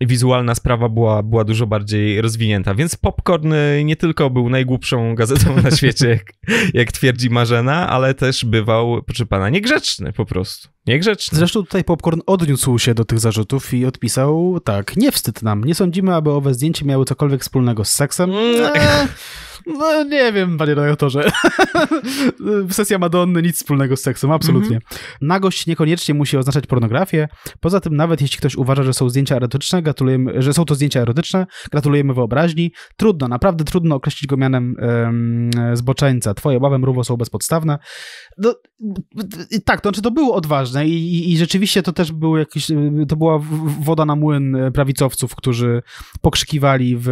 Speaker 1: wizualna sprawa była, była dużo bardziej rozwinięta. Więc Popcorn y, nie tylko był najgłupszą gazetą na (laughs) świecie, jak, jak twierdzi Marzena, ale też bywał, proszę pana, niegrzeczny po prostu.
Speaker 2: Niegrzeczny. Zresztą tutaj Popcorn odniósł się do tych zarzutów i odpisał tak, nie wstyd nam, nie sądzimy, aby owe zdjęcie miały cokolwiek wspólnego z seksem. Mm. Eee. No nie wiem, panie redaktorze. (laughs) Sesja Madonny nic wspólnego z seksem, absolutnie. Mm Nagość niekoniecznie musi oznaczać pornografię. Poza tym, nawet jeśli ktoś uważa, że są zdjęcia erotyczne, gratulujemy, że są to zdjęcia erotyczne, gratulujemy wyobraźni. Trudno, naprawdę trudno określić go mianem um, zboczeńca. Twoje obawy mrówo są bezpodstawne. No, tak, to znaczy to było odważne i, i rzeczywiście to też był jakiś, to była woda na młyn prawicowców, którzy pokrzykiwali w,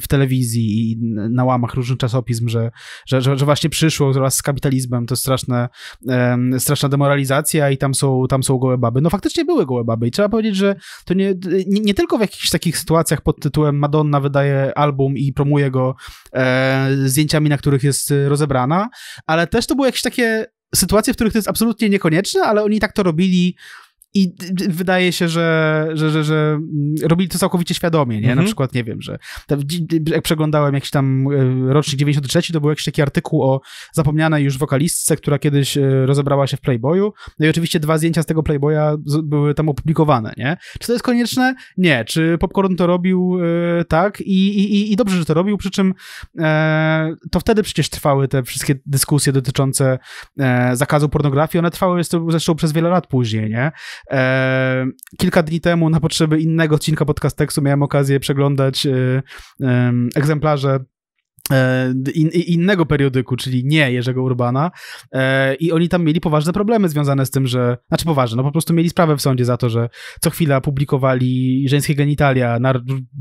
Speaker 2: w telewizji i na łamach różnych czasopism, że, że, że, że właśnie przyszło wraz z kapitalizmem, to straszne, um, straszna demoralizacja i tam są, tam są gołe baby. No faktycznie były gołe baby i trzeba powiedzieć, że to nie, nie, nie tylko w jakichś takich sytuacjach pod tytułem Madonna wydaje album i promuje go e, zdjęciami, na których jest rozebrana, ale też to były jakieś takie sytuacje, w których to jest absolutnie niekonieczne, ale oni tak to robili i wydaje się, że, że, że, że mm, robili to całkowicie świadomie, nie? Na mhm. przykład, nie wiem, że jak przeglądałem jakiś tam e, rocznik 93, to był jakiś taki artykuł o zapomnianej już wokalistce, która kiedyś e, rozebrała się w Playboyu. No i oczywiście dwa zdjęcia z tego Playboya były tam opublikowane, nie? Czy to jest konieczne? Nie. Czy Popcorn to robił e, tak i, i, i dobrze, że to robił, przy czym e, to wtedy przecież trwały te wszystkie dyskusje dotyczące e, zakazu pornografii, one trwały zresztą przez wiele lat później, nie? E, kilka dni temu na potrzeby innego odcinka podcasteksu miałem okazję przeglądać e, egzemplarze e, In, innego periodyku, czyli nie Jerzego Urbana i oni tam mieli poważne problemy związane z tym, że, znaczy poważne, no po prostu mieli sprawę w sądzie za to, że co chwila publikowali żeńskie genitalia na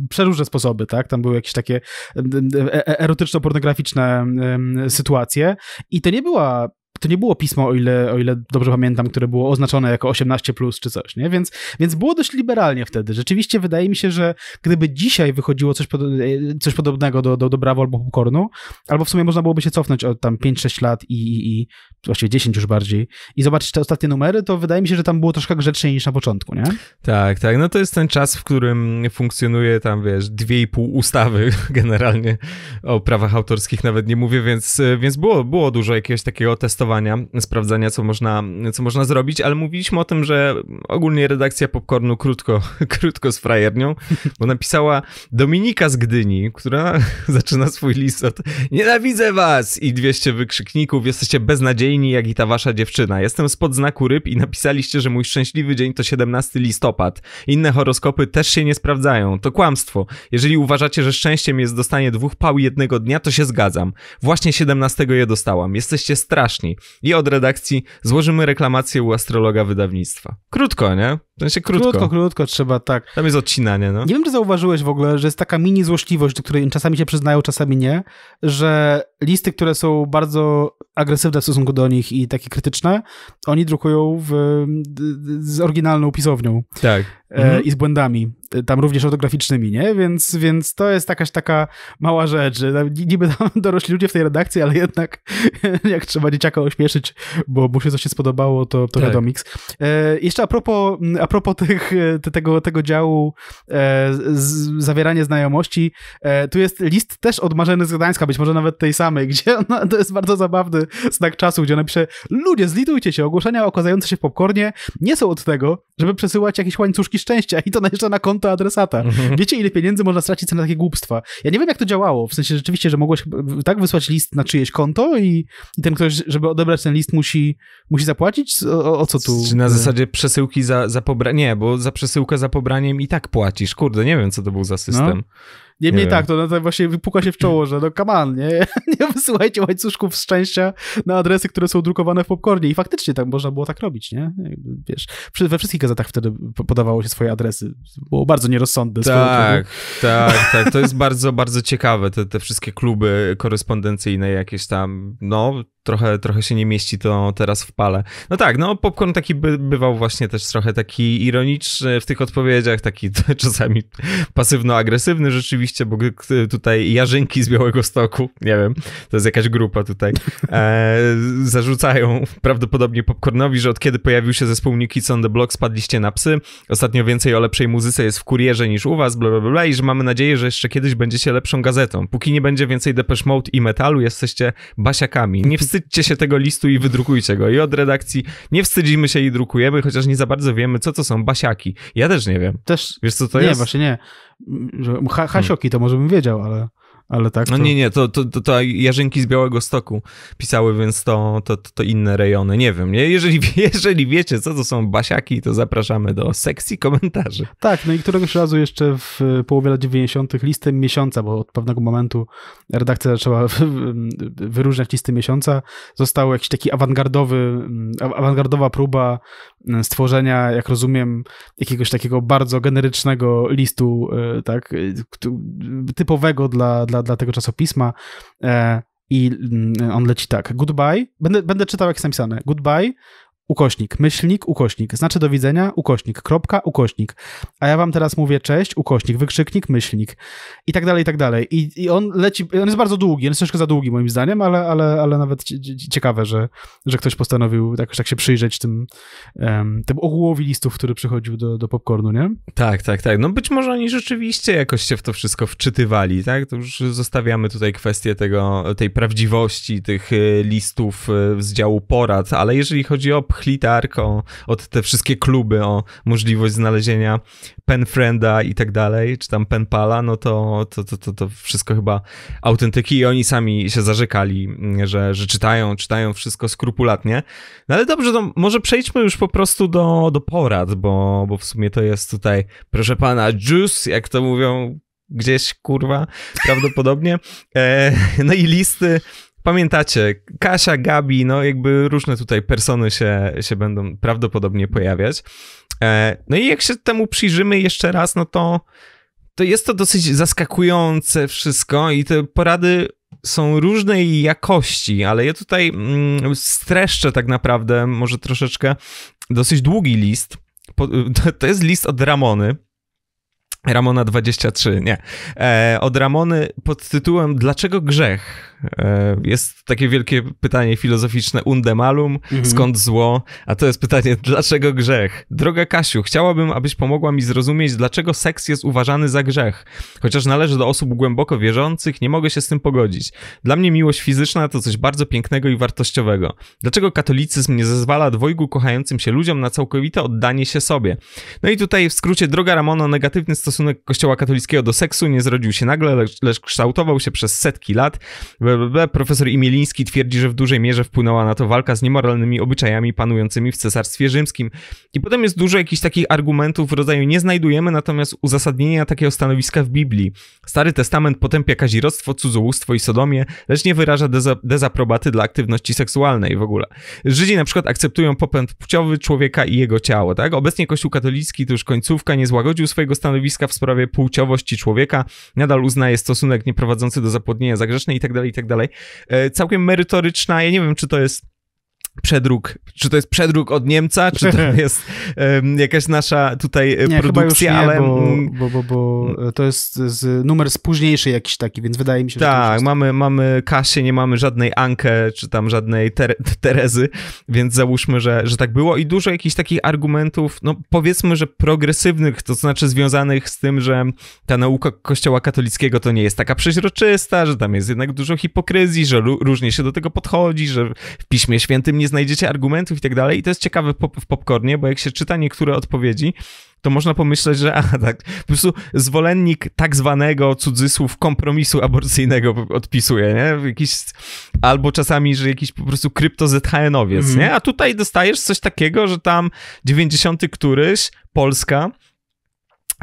Speaker 2: przeróżne sposoby, tak, tam były jakieś takie erotyczno-pornograficzne sytuacje i to nie była to nie było pismo, o ile, o ile dobrze pamiętam, które było oznaczone jako 18 plus czy coś, nie? Więc, więc było dość liberalnie wtedy. Rzeczywiście wydaje mi się, że gdyby dzisiaj wychodziło coś, pod, e, coś podobnego do, do, do Bravo albo Popcornu, albo w sumie można byłoby się cofnąć od tam 5-6 lat i, i, i właściwie 10 już bardziej i zobaczyć te ostatnie numery, to wydaje mi się, że tam było troszkę grzeczniej niż na początku, nie?
Speaker 1: Tak, tak. No to jest ten czas, w którym funkcjonuje tam, wiesz, dwie i pół ustawy (laughs) generalnie o prawach autorskich nawet nie mówię, więc, więc było, było dużo jakiegoś takiego testowania testowania, sprawdzania, co można, co można zrobić, ale mówiliśmy o tym, że ogólnie redakcja popcornu krótko, (laughs) krótko z frajernią, bo napisała Dominika z Gdyni, która (laughs) zaczyna swój list od Nienawidzę was! i 200 wykrzykników, jesteście beznadziejni, jak i ta wasza dziewczyna. Jestem spod znaku ryb i napisaliście, że mój szczęśliwy dzień to 17 listopad. Inne horoskopy też się nie sprawdzają, to kłamstwo. Jeżeli uważacie, że szczęściem jest dostanie dwóch pał jednego dnia, to się zgadzam. Właśnie 17 je dostałam. Jesteście straszni i od redakcji złożymy reklamację u astrologa wydawnictwa. Krótko,
Speaker 2: nie? To się znaczy krótko. Krótko, krótko trzeba, tak. Tam jest odcinanie, no. Nie wiem, czy zauważyłeś w ogóle, że jest taka mini złośliwość, do której czasami się przyznają, czasami nie, że listy, które są bardzo agresywne w stosunku do nich i takie krytyczne, oni drukują w, z oryginalną pisownią. Tak. E, mhm. I z błędami, e, tam również ortograficznymi, nie? Więc, więc to jest jakaś taka mała rzecz, że niby tam (laughs) dorośli ludzie w tej redakcji, ale jednak (laughs) jak trzeba dzieciaka ośmieszyć, bo mu się coś nie spodobało, to, to tak. wiadomo. E, jeszcze a propos, a propos tych, e, tego, tego działu e, z, zawieranie znajomości, e, tu jest list też od Marzeny z Gdańska, być może nawet tej samej, (laughs) gdzie ona, to jest bardzo zabawny znak czasu, gdzie ona pisze ludzie, zlitujcie się, ogłoszenia okazujące się w popcornie nie są od tego, żeby przesyłać jakieś łańcuszki szczęścia i to jeszcze na konto adresata. Mhm. Wiecie, ile pieniędzy można stracić na takie głupstwa? Ja nie wiem, jak to działało, w sensie rzeczywiście, że mogłeś tak wysłać list na czyjeś konto i, i ten ktoś, żeby odebrać ten list musi, musi zapłacić? O, o co tu? Czy na zasadzie
Speaker 1: przesyłki za, za pobranie, nie, bo za przesyłkę za pobraniem i tak płacisz. Kurde, nie wiem, co to był za system. No.
Speaker 2: Niemniej nie tak, to, no, to właśnie wypuka się w czoło, że no come on, nie, (laughs) nie wysyłajcie łańcuszków szczęścia na adresy, które są drukowane w popcornie. I faktycznie tak można było tak robić, nie? Wiesz, we wszystkich gazetach wtedy podawało się swoje adresy. Było bardzo nierozsądne. Tak, tak, (laughs) tak. To
Speaker 1: jest bardzo, bardzo ciekawe, te, te wszystkie kluby korespondencyjne jakieś tam, no, trochę, trochę się nie mieści to teraz w pale. No tak, no popcorn taki by, bywał właśnie też trochę taki ironiczny w tych odpowiedziach, taki (laughs) czasami pasywno-agresywny rzeczywiście, bo tutaj Jarzynki z Białego Stoku, nie wiem, to jest jakaś grupa tutaj, e, zarzucają prawdopodobnie popcornowi, że od kiedy pojawił się zespół New on the Block spadliście na psy, ostatnio więcej o lepszej muzyce jest w kurierze niż u was, bla bla bla i że mamy nadzieję, że jeszcze kiedyś będziecie lepszą gazetą. Póki nie będzie więcej Depeche Mode i metalu, jesteście basiakami. Nie wstydźcie się tego listu i wydrukujcie go. I od redakcji nie wstydzimy się i drukujemy, chociaż nie za bardzo wiemy, co to są basiaki. Ja też nie wiem. Też. Wiesz, co to nie, jest? Nie, właśnie nie.
Speaker 2: Hasioki hmm. to może bym wiedział, ale ale tak. No nie,
Speaker 1: nie, to, to, to, to Jarzynki z Białego Stoku pisały, więc to, to, to inne rejony. Nie wiem, nie? Jeżeli, (laughs) jeżeli wiecie, co to są basiaki, to zapraszamy do sekcji komentarzy.
Speaker 2: Tak, no i któregoś razu jeszcze w e, połowie lat 90. listem miesiąca, bo od pewnego momentu redakcja zaczęła wyróżniać listy miesiąca, został jakiś taki awangardowy, mm, awangardowa próba stworzenia, jak rozumiem, jakiegoś takiego bardzo generycznego listu, e, tak, e, typowego dla, dla, dla tego czasopisma. E, I mm, on leci tak. Goodbye. Będę, będę czytał, jak jest napisane. Goodbye ukośnik, myślnik, ukośnik, znaczy do widzenia, ukośnik, kropka, ukośnik. A ja wam teraz mówię cześć, ukośnik, wykrzyknik, myślnik i tak dalej, i tak dalej. I, i on leci, on jest bardzo długi, on jest troszkę za długi moim zdaniem, ale, ale, ale nawet ciekawe, że, że ktoś postanowił jakoś tak się przyjrzeć tym, um, tym ogółowi listów, który przychodził do, do popcornu, nie? Tak, tak, tak. No być może oni rzeczywiście jakoś się w to
Speaker 1: wszystko wczytywali, tak? To już zostawiamy tutaj kwestię tego, tej prawdziwości tych y, listów y, z działu porad, ale jeżeli chodzi o chlitarką, od te wszystkie kluby o możliwość znalezienia penfrienda i tak dalej, czy tam penpala, no to, to, to, to, to wszystko chyba autentyki i oni sami się zarzekali, że, że czytają, czytają wszystko skrupulatnie. No ale dobrze, to może przejdźmy już po prostu do, do porad, bo, bo w sumie to jest tutaj, proszę pana, juice, jak to mówią gdzieś, kurwa, prawdopodobnie. E, no i listy pamiętacie, Kasia, Gabi, no jakby różne tutaj persony się, się będą prawdopodobnie pojawiać. E, no i jak się temu przyjrzymy jeszcze raz, no to, to jest to dosyć zaskakujące wszystko i te porady są różnej jakości, ale ja tutaj mm, streszczę tak naprawdę może troszeczkę dosyć długi list. to jest list od Ramony, Ramona 23, nie. E, od Ramony pod tytułem Dlaczego grzech? E, jest takie wielkie pytanie filozoficzne unde malum, mhm. skąd zło? A to jest pytanie, dlaczego grzech? Droga Kasiu, chciałabym, abyś pomogła mi zrozumieć, dlaczego seks jest uważany za grzech. Chociaż należy do osób głęboko wierzących, nie mogę się z tym pogodzić. Dla mnie miłość fizyczna to coś bardzo pięknego i wartościowego. Dlaczego katolicyzm nie zezwala dwojgu kochającym się ludziom na całkowite oddanie się sobie? No i tutaj w skrócie, droga Ramono, negatywny stosunek kościoła katolickiego do seksu nie zrodził się nagle, lecz, lecz kształtował się przez setki lat. Był Profesor Imieliński twierdzi, że w dużej mierze wpłynęła na to walka z niemoralnymi obyczajami panującymi w Cesarstwie Rzymskim. I potem jest dużo jakichś takich argumentów w rodzaju nie znajdujemy natomiast uzasadnienia takiego stanowiska w Biblii. Stary Testament potępia kaziroctwo, cudzołóstwo i sodomię, lecz nie wyraża deza dezaprobaty dla aktywności seksualnej w ogóle. Żydzi na przykład akceptują popęd płciowy człowieka i jego ciało, tak? Obecnie Kościół katolicki, to już końcówka, nie złagodził swojego stanowiska w sprawie płciowości człowieka, nadal uznaje stosunek nieprowadzący do zapłodnienia zagrzecznej tak itd., tak itd tak dalej. E, całkiem merytoryczna, ja nie wiem, czy to jest przedruk, czy to jest przedruk od Niemca, czy to (laughs) jest um, jakaś nasza tutaj e, nie, produkcja, nie, ale... Bo, mm.
Speaker 2: bo, bo, bo, e, to jest z,
Speaker 1: numer spóźniejszy jakiś taki, więc wydaje mi się, tak, że... Tak, mamy, mamy Kasię, nie mamy żadnej Ankę, czy tam żadnej ter (laughs) Terezy, więc załóżmy, że, że tak było i dużo jakichś takich argumentów, no powiedzmy, że progresywnych, to znaczy związanych z tym, że ta nauka kościoła katolickiego to nie jest taka przeźroczysta, że tam jest jednak dużo hipokryzji, że różnie się do tego podchodzi, że w Piśmie Świętym nie znajdziecie argumentów i tak dalej. I to jest ciekawe w popcornie, bo jak się czyta niektóre odpowiedzi, to można pomyśleć, że aha, tak, po prostu zwolennik tak zwanego cudzysłów kompromisu aborcyjnego odpisuje, nie? Jakiś, albo czasami, że jakiś po prostu krypto owiec mm. nie? A tutaj dostajesz coś takiego, że tam 90 któryś, Polska,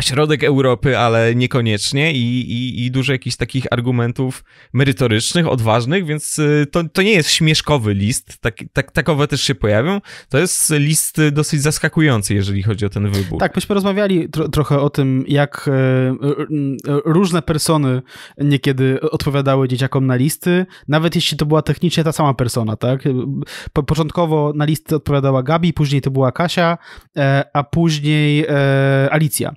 Speaker 1: środek Europy, ale niekoniecznie i, i, i dużo jakichś takich argumentów merytorycznych, odważnych, więc y, to, to nie jest śmieszkowy list, tak, tak, takowe też się pojawią. To jest list dosyć zaskakujący, jeżeli chodzi o ten wybór. Tak,
Speaker 2: byśmy rozmawiali tro, trochę o tym, jak e, e, e, różne persony niekiedy odpowiadały dzieciakom na listy, nawet jeśli to była technicznie ta sama persona, tak? Po, początkowo na listy odpowiadała Gabi, później to była Kasia, a później Alicja.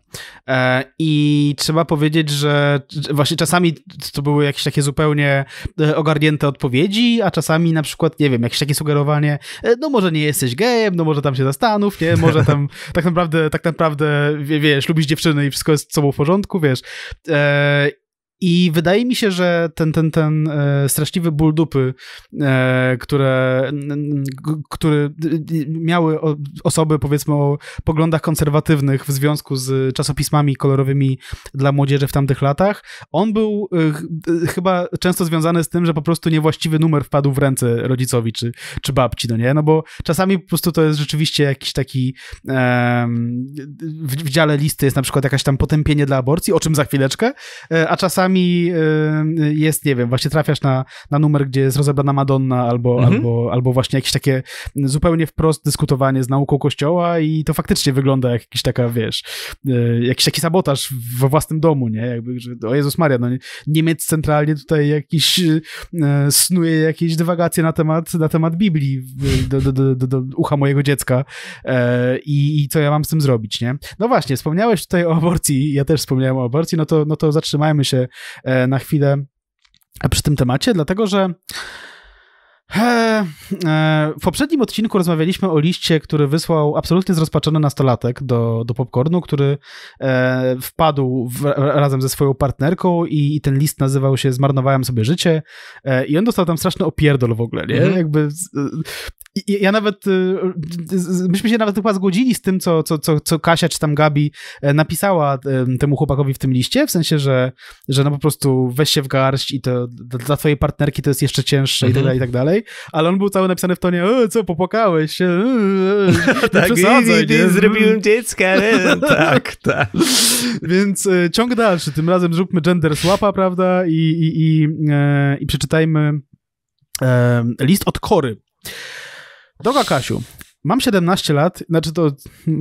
Speaker 2: E, I trzeba powiedzieć, że właśnie czasami to były jakieś takie zupełnie e, ogarnięte odpowiedzi, a czasami na przykład, nie wiem, jakieś takie sugerowanie, e, no może nie jesteś gejem, no może tam się zastanów, nie, może tam (laughs) tak naprawdę, tak naprawdę, wiesz, lubisz dziewczyny i wszystko jest z sobą w porządku, wiesz. I wydaje mi się, że ten, ten, ten e, straszliwy ból dupy, e, które, który miały osoby, powiedzmy, o poglądach konserwatywnych w związku z czasopismami kolorowymi dla młodzieży w tamtych latach, on był e, chyba często związany z tym, że po prostu niewłaściwy numer wpadł w ręce rodzicowi czy, czy babci, no nie? No bo czasami po prostu to jest rzeczywiście jakiś taki w, w dziale listy jest na przykład jakaś tam potępienie dla aborcji, o czym za chwileczkę, a czasami czasami y, jest, nie wiem, właśnie trafiasz na, na numer, gdzie jest rozebrana Madonna albo, mhm. albo, albo właśnie jakieś takie zupełnie wprost dyskutowanie z nauką kościoła i to faktycznie wygląda jak jakiś taka, wiesz, y, jakiś taki sabotaż we własnym domu, nie? Jakby, że, o Jezus Maria, no Niemiec centralnie tutaj jakiś y, snuje jakieś dywagacje na temat, na temat Biblii do, do, do, do, do ucha mojego dziecka e, i, i co ja mam z tym zrobić, nie? No właśnie, wspomniałeś tutaj o aborcji, ja też wspomniałem o aborcji, no to, no to zatrzymajmy się E, na chwilę przy tym temacie, dlatego że e, w poprzednim odcinku rozmawialiśmy o liście, który wysłał absolutnie zrozpaczony nastolatek do, do popcornu, który e, wpadł w, razem ze swoją partnerką i, i, ten list nazywał się Zmarnowałem sobie życie. I on dostał tam straszny opierdol w ogóle, nie? Mhm. Jakby ja nawet, y, y, myśmy się nawet chyba zgodzili z tym, co, co, co, co Kasia czy tam Gabi e, napisała temu chłopakowi w tym liście, w sensie, że, że no po prostu weź się w garść i to dla twojej partnerki to jest jeszcze cięższe mhm. i tak mhm. dalej, i tak dalej, ale on był cały napisany w tonie, o, e, co, popłakałeś się, e, e (laughs) tak, przesadzaj, i, i, zrobiłem
Speaker 1: dziecka, nie? (laughs) tak,
Speaker 2: tak. Więc ciąg dalszy, tym razem zróbmy gender swapa, prawda, i, i, i, e, i przeczytajmy list od Kory. Droga Kasiu, mam 17 lat, znaczy to,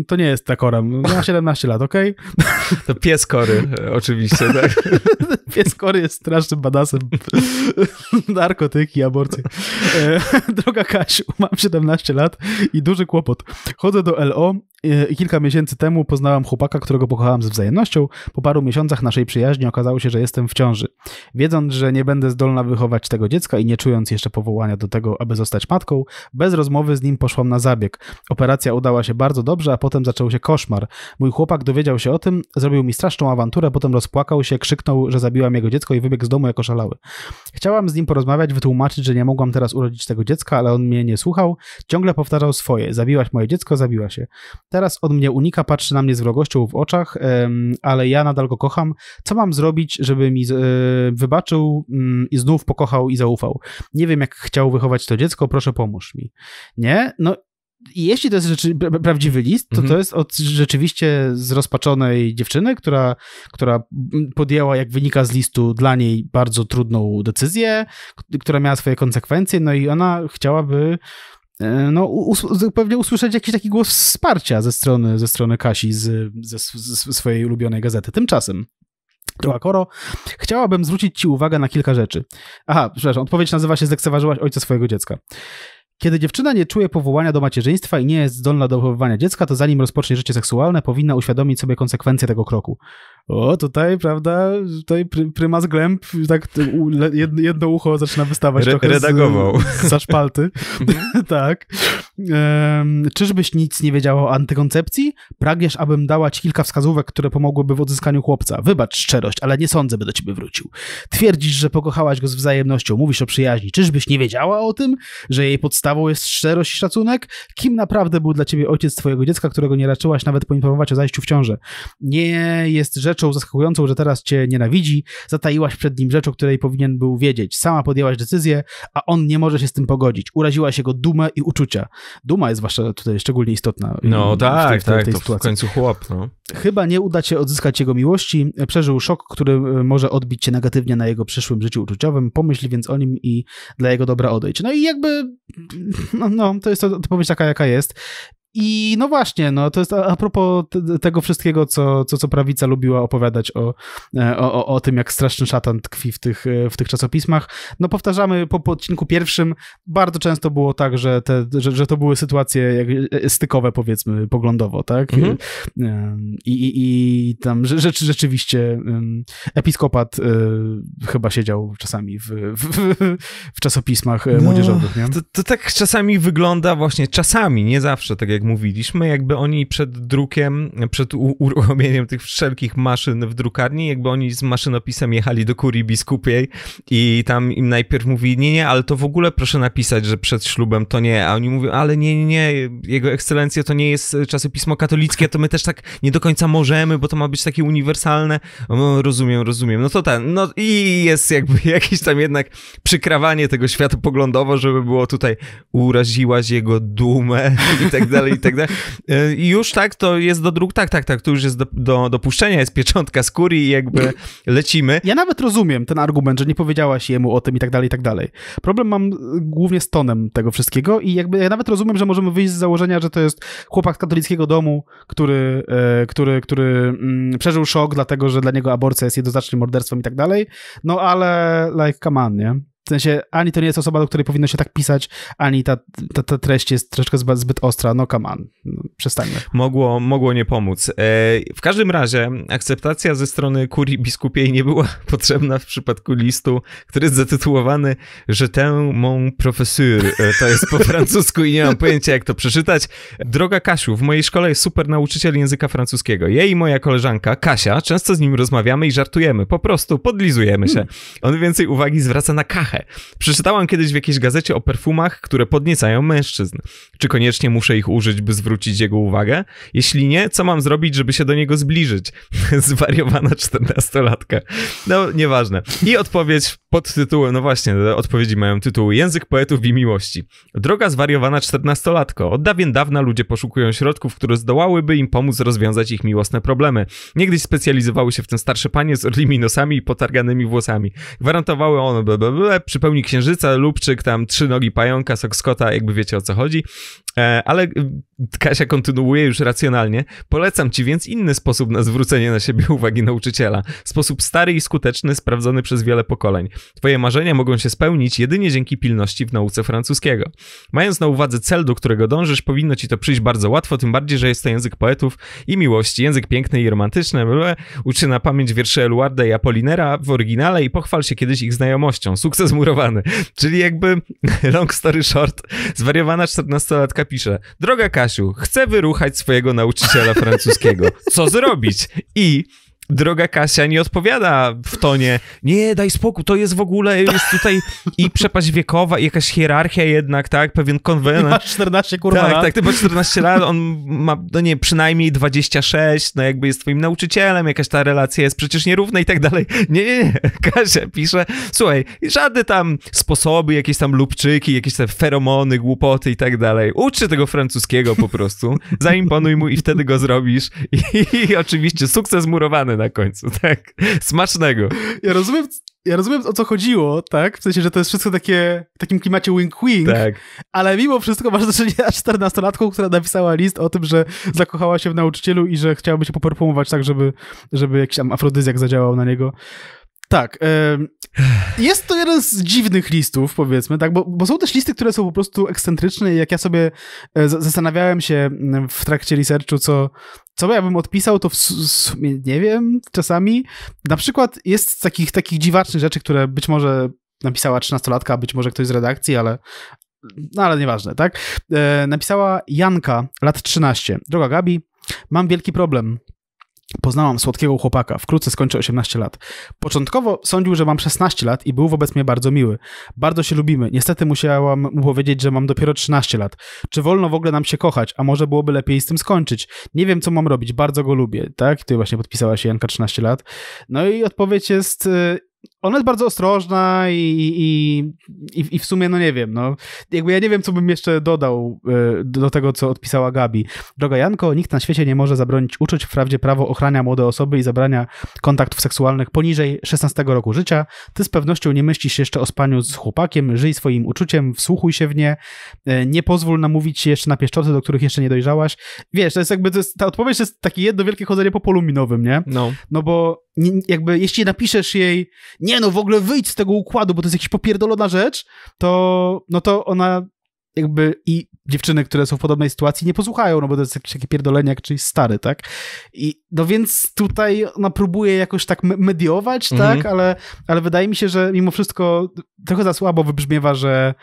Speaker 2: to nie jest takorem, mam 17 lat, okej? Okay? (laughs) To pies kory, oczywiście, tak? (laughs) pies kory jest strasznym badasem. (laughs) Narkotyki, aborcje. E, droga Kasiu, mam 17 lat i duży kłopot. Chodzę do LO, i kilka miesięcy temu poznałam chłopaka, którego pokochałam z wzajemnością. Po paru miesiącach naszej przyjaźni okazało się, że jestem w ciąży. Wiedząc, że nie będę zdolna wychować tego dziecka i nie czując jeszcze powołania do tego, aby zostać matką, bez rozmowy z nim poszłam na zabieg. Operacja udała się bardzo dobrze, a potem zaczął się koszmar. Mój chłopak dowiedział się o tym, zrobił mi straszną awanturę, potem rozpłakał się, krzyknął, że zabiłam jego dziecko i wybiegł z domu jako szalały. Chciałam z nim porozmawiać, wytłumaczyć, że nie mogłam teraz urodzić tego dziecka, ale on mnie nie słuchał. Ciągle powtarzał swoje: zabiłaś moje dziecko, zabiła się. Teraz od mnie unika, patrzy na mnie z wrogością w oczach, ale ja nadal go kocham. Co mam zrobić, żeby mi e, wybaczył mm, i znów pokochał i zaufał? Nie wiem, jak chciał wychować to dziecko, proszę pomóż mi. Nie? No i jeśli to jest rzeczy, prawdziwy list, to to mhm. jest od rzeczywiście zrozpaczonej dziewczyny, która, która mm, podjęła, jak wynika z listu, dla niej bardzo trudną decyzję, która miała swoje konsekwencje, no i ona chciałaby E, no, us pewnie usłyszeć jakiś taki głos wsparcia ze strony, ze strony Kasi z, ze, ze swojej ulubionej gazety. Tymczasem akoro, chciałabym zwrócić Ci uwagę na kilka rzeczy. Aha, przepraszam, odpowiedź nazywa się Zlekceważyłaś ojca swojego dziecka. Kiedy dziewczyna nie czuje powołania do macierzyństwa i nie jest zdolna do wychowywania dziecka, to zanim rozpocznie życie seksualne, powinna uświadomić sobie konsekwencje tego kroku. O, tutaj, prawda, tutaj prymas głęb, tak jedno ucho zaczyna wystawać Re- trochę redagował. Z, za szpalty. (laughs) tak czyżbyś nic nie wiedziała o antykoncepcji? Pragniesz, abym dała ci kilka wskazówek, które pomogłyby w odzyskaniu chłopca. Wybacz szczerość, ale nie sądzę, by do ciebie wrócił. Twierdzisz, że pokochałaś go z wzajemnością, mówisz o przyjaźni. Czyżbyś nie wiedziała o tym, że jej podstawą jest szczerość i szacunek? Kim naprawdę był dla ciebie ojciec twojego dziecka, którego nie raczyłaś nawet poinformować o zajściu w ciążę? Nie jest rzeczą zaskakującą, że teraz cię nienawidzi. Zataiłaś przed nim rzecz, o której powinien był wiedzieć. Sama podjęłaś decyzję, a on nie może się z tym pogodzić. Uraziłaś jego dumę i uczucia. Duma jest zwłaszcza tutaj szczególnie istotna. No tak, tej, tak, tej to sytuacji. w
Speaker 1: końcu chłop. No.
Speaker 2: Chyba nie uda się odzyskać jego miłości. Przeżył szok, który e, może odbić się negatywnie na jego przyszłym życiu uczuciowym. Pomyśl więc o nim i dla jego dobra odejdź. No i jakby, no, no to jest to odpowiedź taka, jaka jest. I no właśnie, no to jest a, propos tego wszystkiego, co, co, co prawica lubiła opowiadać e, o, o, o tym, jak straszny szatan tkwi w tych, e, w tych czasopismach. No powtarzamy po, po odcinku pierwszym, bardzo często było tak, że, te, że, że to były sytuacje stykowe, powiedzmy, poglądowo, tak? Mhm. E, I, i, I tam rzeczy rzeczywiście episkopat chyba siedział czasami w, w, w czasopismach no, młodzieżowych, nie? To,
Speaker 1: to tak czasami wygląda właśnie, czasami, nie zawsze, tak jak jak mówiliśmy, jakby oni przed drukiem, przed uruchomieniem tych wszelkich maszyn w drukarni, jakby oni z maszynopisem jechali do kurii biskupiej i tam im najpierw mówi, nie, nie, ale to w ogóle proszę napisać, że przed ślubem to nie, a oni mówią, ale nie, nie, nie, jego ekscelencja to nie jest e, czasopismo katolickie, to my też tak nie do końca możemy, bo to ma być takie uniwersalne. No, rozumiem, rozumiem. No to ten, tak, no i jest jakby (laughs) jakieś tam jednak przykrawanie tego światopoglądowo, żeby było tutaj uraziłaś jego dumę (laughs) i tak dalej i tak dalej. E, I już tak, to jest
Speaker 2: do dróg, tak, tak, tak, to już jest do, do, do puszczenia, jest pieczątka z kurii i jakby lecimy. Ja nawet rozumiem ten argument, że nie powiedziałaś jemu o tym i tak dalej, i tak dalej. Problem mam e, głównie z tonem tego wszystkiego i jakby ja nawet rozumiem, że możemy wyjść z założenia, że to jest chłopak z katolickiego domu, który, e, który, który mm, przeżył szok, dlatego że dla niego aborcja jest jednoznacznym morderstwem i tak dalej, no ale like, come on, nie? sensie ani to nie jest osoba, do której powinno się tak pisać, ani ta, ta, ta treść jest troszeczkę zbyt, zbyt ostra. No come on. No, przestańmy. Mogło, mogło
Speaker 1: nie pomóc. E, w każdym razie akceptacja ze strony kurii biskupiej nie była (laughs) potrzebna w przypadku listu, który jest zatytułowany Je t'aime mon professeur. E, to jest po (laughs) francusku i nie mam pojęcia jak to przeczytać. Droga Kasiu, w mojej szkole jest super nauczyciel języka francuskiego. Jej i moja koleżanka Kasia, często z nim rozmawiamy i żartujemy. Po prostu podlizujemy się. Hmm. On więcej uwagi zwraca na kachę. Przeczytałam kiedyś w jakiejś gazecie o perfumach, które podniecają mężczyzn. Czy koniecznie muszę ich użyć, by zwrócić jego jego uwagę? Jeśli nie, co mam zrobić, żeby się do niego zbliżyć? (laughs) Zwariowana czternastolatka. No, nieważne. I odpowiedź pod tytułem, no właśnie, odpowiedzi mają tytuł Język poetów i miłości. Droga zwariowana czternastolatko. Od dawien dawna ludzie poszukują środków, które zdołałyby im pomóc rozwiązać ich miłosne problemy. Niegdyś specjalizowały się w tym starsze panie z orlimi nosami i potarganymi włosami. Gwarantowały one bl, bl, bl, przy pełni księżyca, lubczyk, tam trzy nogi pająka, sok skota, jakby wiecie o co chodzi. E, ale Kasia kontynuuje już racjonalnie. Polecam ci więc inny sposób na zwrócenie na siebie (laughs) uwagi nauczyciela. Sposób stary i skuteczny, sprawdzony przez wiele pokoleń. Twoje marzenia mogą się spełnić jedynie dzięki pilności w nauce francuskiego. Mając na uwadze cel, do którego dążysz, powinno ci to przyjść bardzo łatwo, tym bardziej, że jest to język poetów i miłości. Język piękny i romantyczny, ble, uczy na pamięć wiersze Eluarda i Apollinera w oryginale i pochwal się kiedyś ich znajomością. Sukces murowany. (laughs) Czyli jakby, (laughs) long story short, zwariowana 14-latka pisze. Droga Kasia, Stasiu chce wyruchać swojego nauczyciela francuskiego. Co zrobić? I droga Kasia nie odpowiada w tonie, nie, daj spokój, to jest w ogóle, jest tutaj i przepaść wiekowa, i jakaś hierarchia jednak, tak, pewien konwenent. Masz 14, kurwa Tak, tak, ty masz 14 lat, on ma, no nie, przynajmniej 26, no jakby jest twoim nauczycielem, jakaś ta relacja jest przecież nierówna i tak dalej. Nie, nie, nie, Kasia pisze, słuchaj, żadne tam sposoby, jakieś tam lubczyki, jakieś te feromony, głupoty i tak dalej. Uczy tego francuskiego po prostu, zaimponuj mu i wtedy go zrobisz. I, i oczywiście sukces murowany na końcu, (laughs) tak? Smacznego.
Speaker 2: Ja rozumiem, ja rozumiem o co chodziło, tak? W sensie, że to jest wszystko takie w takim klimacie wink-wink, tak. ale mimo wszystko masz do czynienia z 14-latką, która napisała list o tym, że zakochała się w nauczycielu i że chciałaby się poperfumować tak, żeby, żeby jakiś tam afrodyzjak zadziałał na niego. Tak. (sighs) Jest to jeden z dziwnych listów, powiedzmy, tak, bo, bo, są też listy, które są po prostu ekscentryczne i jak ja sobie e, zastanawiałem się mm, w trakcie researchu, co, co ja bym odpisał, to w sumie nie wiem, czasami. Na przykład jest takich, takich dziwacznych rzeczy, które być może napisała trzynastolatka, być może ktoś z redakcji, ale, no ale nieważne, tak? E, napisała Janka, lat 13. Droga Gabi, mam wielki problem. Poznałam słodkiego chłopaka, wkrótce skończę 18 lat. Początkowo sądził, że mam 16 lat i był wobec mnie bardzo miły. Bardzo się lubimy. Niestety musiałam mu powiedzieć, że mam dopiero 13 lat. Czy wolno w ogóle nam się kochać, a może byłoby lepiej z tym skończyć? Nie wiem, co mam robić, bardzo go lubię. Tak? Ty właśnie podpisała się Janka 13 lat. No i odpowiedź jest y, ona jest bardzo ostrożna i, i, i, w sumie, no nie wiem, no, jakby ja nie wiem, co bym jeszcze dodał e, do tego, co odpisała Gabi. Droga Janko, nikt na świecie nie może zabronić uczuć, wprawdzie prawo ochrania młode osoby i zabrania kontaktów seksualnych poniżej 16 roku życia. Ty z pewnością nie myślisz jeszcze o spaniu z chłopakiem, żyj swoim uczuciem, wsłuchuj się w nie, e, nie pozwól namówić się jeszcze na pieszczoty, do których jeszcze nie dojrzałaś. Wiesz, to jest jakby, to jest, ta odpowiedź to jest takie jedno wielkie chodzenie po polu minowym, nie? No. No bo jakby, jeśli napiszesz jej nie no, w ogóle wyjdź z tego układu, bo to jest jakaś popierdolona rzecz, to no to ona jakby i dziewczyny, które są w podobnej sytuacji nie posłuchają, no bo to jest jakieś takie pierdolenie jak czyjś stary, tak? I no więc tutaj ona próbuje jakoś tak mediować, tak? mhm. tak? Ale, ale wydaje mi się, że mimo wszystko trochę za słabo wybrzmiewa, że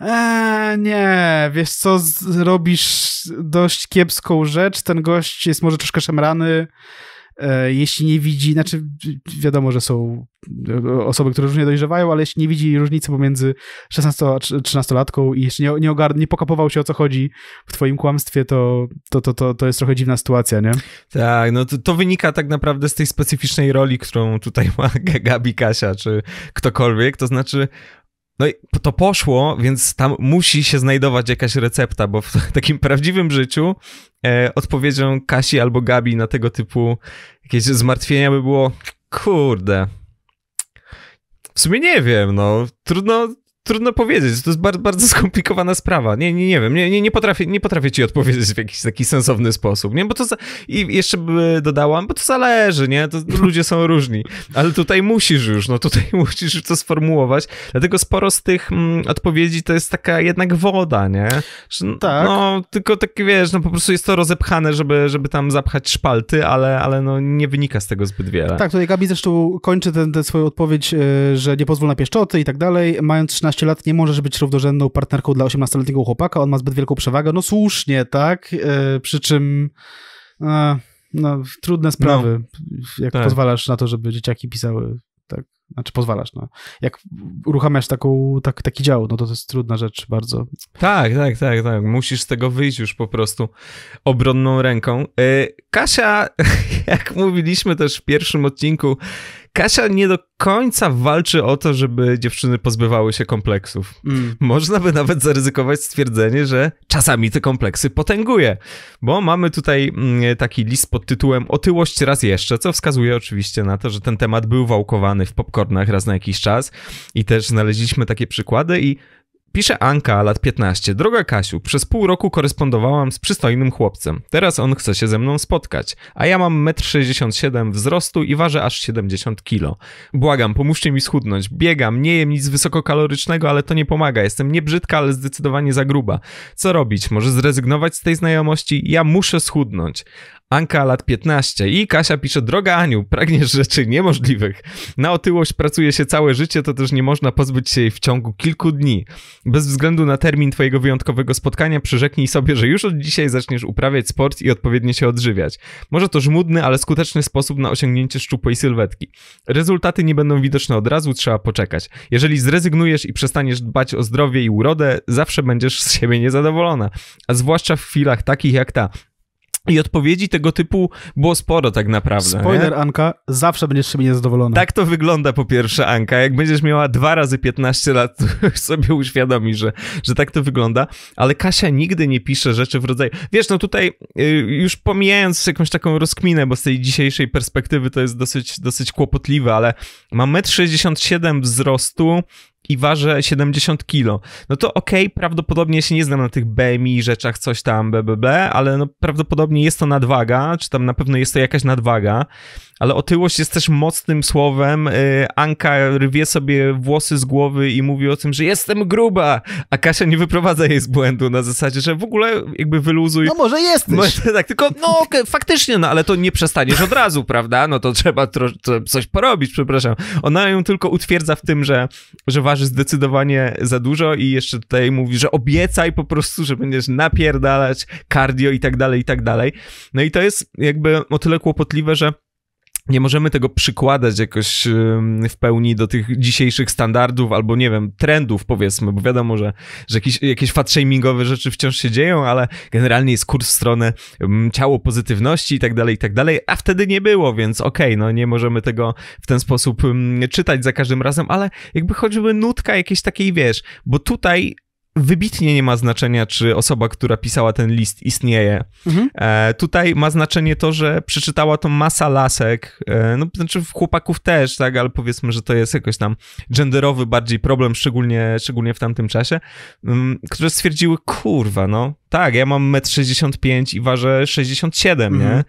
Speaker 2: Eee, nie, wiesz co, robisz dość kiepską rzecz, ten gość jest może troszkę szemrany, E, jeśli nie widzi, znaczy wiadomo, że są e, osoby, które różnie dojrzewają, ale jeśli nie widzi różnicy pomiędzy 16 a 13-latką i jeszcze nie, nie, ogarn- nie pokapował się o co chodzi w twoim kłamstwie, to, to, to, to, to jest trochę dziwna sytuacja, nie?
Speaker 1: Tak, no to, to wynika tak naprawdę z tej specyficznej roli, którą tutaj ma (laughs) Gabi Kasia, czy ktokolwiek, to znaczy no i to poszło, więc tam musi się znajdować jakaś recepta, bo w (laughs) takim prawdziwym życiu e, odpowiedzią Kasi albo Gabi na tego typu jakieś zmartwienia by było, kurde, w sumie nie wiem, no. Trudno, trudno powiedzieć, to jest bardzo, bardzo (laughs) skomplikowana sprawa. Nie, nie, nie wiem, nie, nie, nie, potrafię, nie potrafię ci odpowiedzieć w jakiś taki sensowny sposób, nie? Bo to za... I jeszcze by dodałam, bo to zależy, nie? To (laughs) ludzie są różni, ale tutaj musisz już, no tutaj (laughs) musisz to sformułować, dlatego sporo z tych m, mm, odpowiedzi to jest taka jednak woda, nie? Że, tak. No, tylko tak, wiesz, no po prostu jest to rozepchane, żeby, żeby tam zapchać szpalty, ale, ale no nie wynika z tego zbyt wiele. Tak,
Speaker 2: tutaj Gabi zresztą kończy tę swoją odpowiedź, y, że nie pozwól na pieszczoty i tak dalej, mając 13 17 lat nie możesz być równorzędną partnerką dla 18-letniego chłopaka, on ma zbyt wielką przewagę. No słusznie, tak? Yy, przy czym yy, no, trudne sprawy, no, jak tak. pozwalasz na to, żeby dzieciaki pisały tak? Znaczy pozwalasz, no. Jak uruchamiasz taką, tak, taki dział, no to to jest trudna rzecz bardzo.
Speaker 1: Tak, tak, tak, tak. Musisz z tego wyjść już po prostu obronną ręką. E, Kasia, (laughs) jak mówiliśmy też w pierwszym odcinku, Kasia nie do końca walczy o to, żeby dziewczyny pozbywały się kompleksów. Mm. Można by nawet zaryzykować stwierdzenie, że czasami te kompleksy potęguje, bo mamy tutaj mm, taki list pod tytułem Otyłość raz jeszcze, co wskazuje oczywiście na to, że ten temat był wałkowany w popcornach raz na jakiś czas i też znaleźliśmy takie przykłady i Pisze Anka, lat 15. Droga Kasiu, przez pół roku korespondowałam z przystojnym chłopcem. Teraz on chce się ze mną spotkać. A ja mam 1,67 m wzrostu i ważę aż 70 kg. Błagam, pomóżcie mi schudnąć. Biegam, nie jem nic wysokokalorycznego, ale to nie pomaga. Jestem niebrzydka, ale zdecydowanie za gruba. Co robić? Może zrezygnować z tej znajomości? Ja muszę schudnąć. Anka lat 15 i Kasia pisze, droga Aniu, pragniesz rzeczy niemożliwych. Na otyłość pracuje się całe życie, to też nie można pozbyć się jej w ciągu kilku dni. Bez względu na termin twojego wyjątkowego spotkania przyrzeknij sobie, że już od dzisiaj zaczniesz uprawiać sport i odpowiednio się odżywiać. Może to żmudny, ale skuteczny sposób na osiągnięcie szczupłej sylwetki. Rezultaty nie będą widoczne od razu, trzeba poczekać. Jeżeli zrezygnujesz i przestaniesz dbać o zdrowie i urodę, zawsze będziesz z siebie niezadowolona. A zwłaszcza w chwilach takich jak ta. I odpowiedzi tego typu było sporo tak naprawdę. Spoiler, nie?
Speaker 2: Anka, zawsze będziesz się niezadowolona. Tak to wygląda po
Speaker 1: pierwsze, Anka. Jak będziesz miała dwa razy 15 lat, (laughs) sobie uświadomisz, że, że tak to wygląda. Ale Kasia nigdy nie pisze rzeczy w rodzaju... Wiesz, no tutaj y, już pomijając jakąś taką rozkminę, bo z tej dzisiejszej perspektywy to jest dosyć, dosyć kłopotliwe, ale ma 1,67 m wzrostu, i ważę 70 kilo. No to okej, okay, prawdopodobnie się nie znam na tych BMI rzeczach, coś tam, BBB, ale no prawdopodobnie jest to nadwaga, czy tam na pewno jest to jakaś nadwaga ale otyłość jest też mocnym słowem. Y, Anka rwie sobie włosy z głowy i mówi o tym, że jestem gruba, a Kasia nie wyprowadza jej z błędu na zasadzie, że w ogóle jakby wyluzuj. No może jesteś. No, tak, tylko no okay, faktycznie, no ale to nie przestaniesz od razu, (laughs) prawda? No to trzeba coś porobić, przepraszam. Ona ją tylko utwierdza w tym, że, że waży zdecydowanie za dużo i jeszcze tutaj mówi, że obiecaj po prostu, że będziesz napierdalać cardio i tak dalej, i tak dalej. No i to jest jakby o tyle kłopotliwe, że nie możemy tego przykładać jakoś w pełni do tych dzisiejszych standardów albo nie wiem, trendów powiedzmy, bo wiadomo, że, że jakieś, jakieś fat-shamingowe rzeczy wciąż się dzieją, ale generalnie jest kurs w stronę ciało pozytywności i tak dalej, i tak dalej, a wtedy nie było, więc okej, okay, no nie możemy tego w ten sposób czytać za każdym razem, ale jakby choćby nutka jakiejś takiej, wiesz, bo tutaj wybitnie nie ma znaczenia, czy osoba, która pisała ten list, istnieje. Mhm. E, tutaj ma znaczenie to, że przeczytała to masa lasek, e, no znaczy w chłopaków też, tak, ale powiedzmy, że to jest jakoś tam genderowy bardziej problem, szczególnie, szczególnie w tamtym czasie, um, które stwierdziły, kurwa, no tak, ja mam 1,65 m i ważę 67, mhm. nie?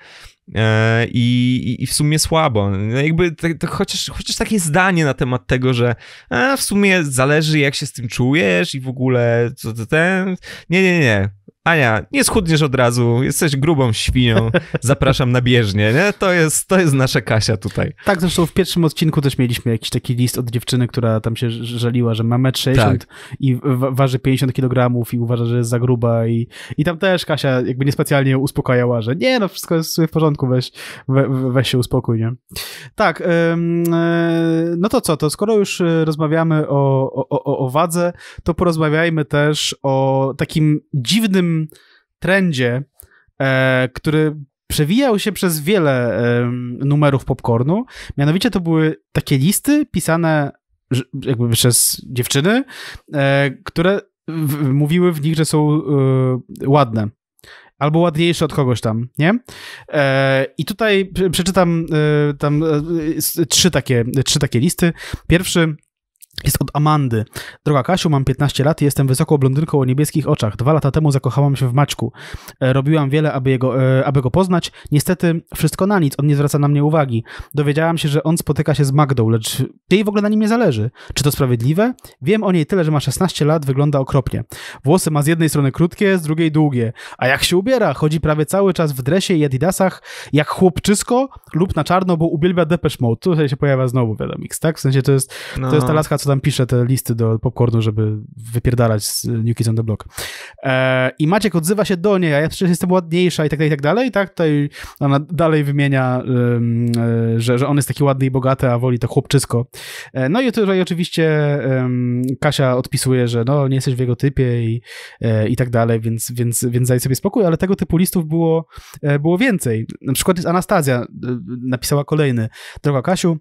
Speaker 1: E, I, i, w sumie słabo. No jakby chociaż, chociaż takie zdanie na temat tego, że e, w sumie zależy jak się z tym czujesz i w ogóle co to ten. Nie, nie, nie. Ania, nie schudniesz od razu, jesteś grubą świnią, (laughs) zapraszam na bieżnię, nie? To jest, to jest nasza Kasia tutaj.
Speaker 2: Tak, zresztą w pierwszym odcinku też mieliśmy jakiś taki list od dziewczyny, która tam się żaliła, że ma 1,60 tak. i waży 50 kg i uważa, że jest za gruba i, i tam też Kasia jakby niespecjalnie uspokajała, że nie, no wszystko jest w porządku, weź, we, weź się uspokój, nie? Tak, e, no to co, to skoro już e, rozmawiamy o, o, o, o wadze, to porozmawiajmy też o takim dziwnym trendzie, e, który przewijał się przez wiele e, numerów popcornu. Mianowicie to były takie listy pisane jakby przez dziewczyny, e, które w, mówiły w nich, że są e, ładne. Albo ładniejsze od kogoś tam, nie? E, I tutaj przeczytam e, tam e, trzy, takie, trzy takie listy. Pierwszy jest od Amandy. Droga Kasiu, mam 15 lat i jestem wysoką blondynką o niebieskich oczach. Dwa lata temu zakochałam się w Maćku. E, robiłam wiele, aby, jego, e, aby go poznać. Niestety wszystko na nic, on nie zwraca na mnie uwagi. Dowiedziałam się, że on spotyka się z Magdą, lecz jej w ogóle na nim nie zależy. Czy to sprawiedliwe? Wiem o niej tyle, że ma 16 lat, wygląda okropnie. Włosy ma z jednej strony krótkie, z drugiej długie. A jak się ubiera? Chodzi prawie cały czas w dresie i adidasach, jak chłopczysko lub na czarno, bo uwielbia Depeche Mode. Tutaj się pojawia znowu Wiadomix, tak? W sensie to jest, no. to jest no. ta laska, co tam pisze, te listy do popcornu, żeby wypierdalać z New Kids on the Block. E, I Maciek odzywa się do niej, a ja przecież jestem ładniejsza i tak dalej, i tak dalej. I tak tutaj ona dalej wymienia, um, że, że on jest taki ładny i bogaty, a woli to chłopczysko. E, no i tutaj oczywiście um, Kasia odpisuje, że no nie jesteś w jego typie i, e, i tak dalej, więc, więc, więc daj sobie spokój, ale tego typu listów było, e, było więcej. Na przykład jest Anastazja, y, napisała kolejny. Droga Kasiu,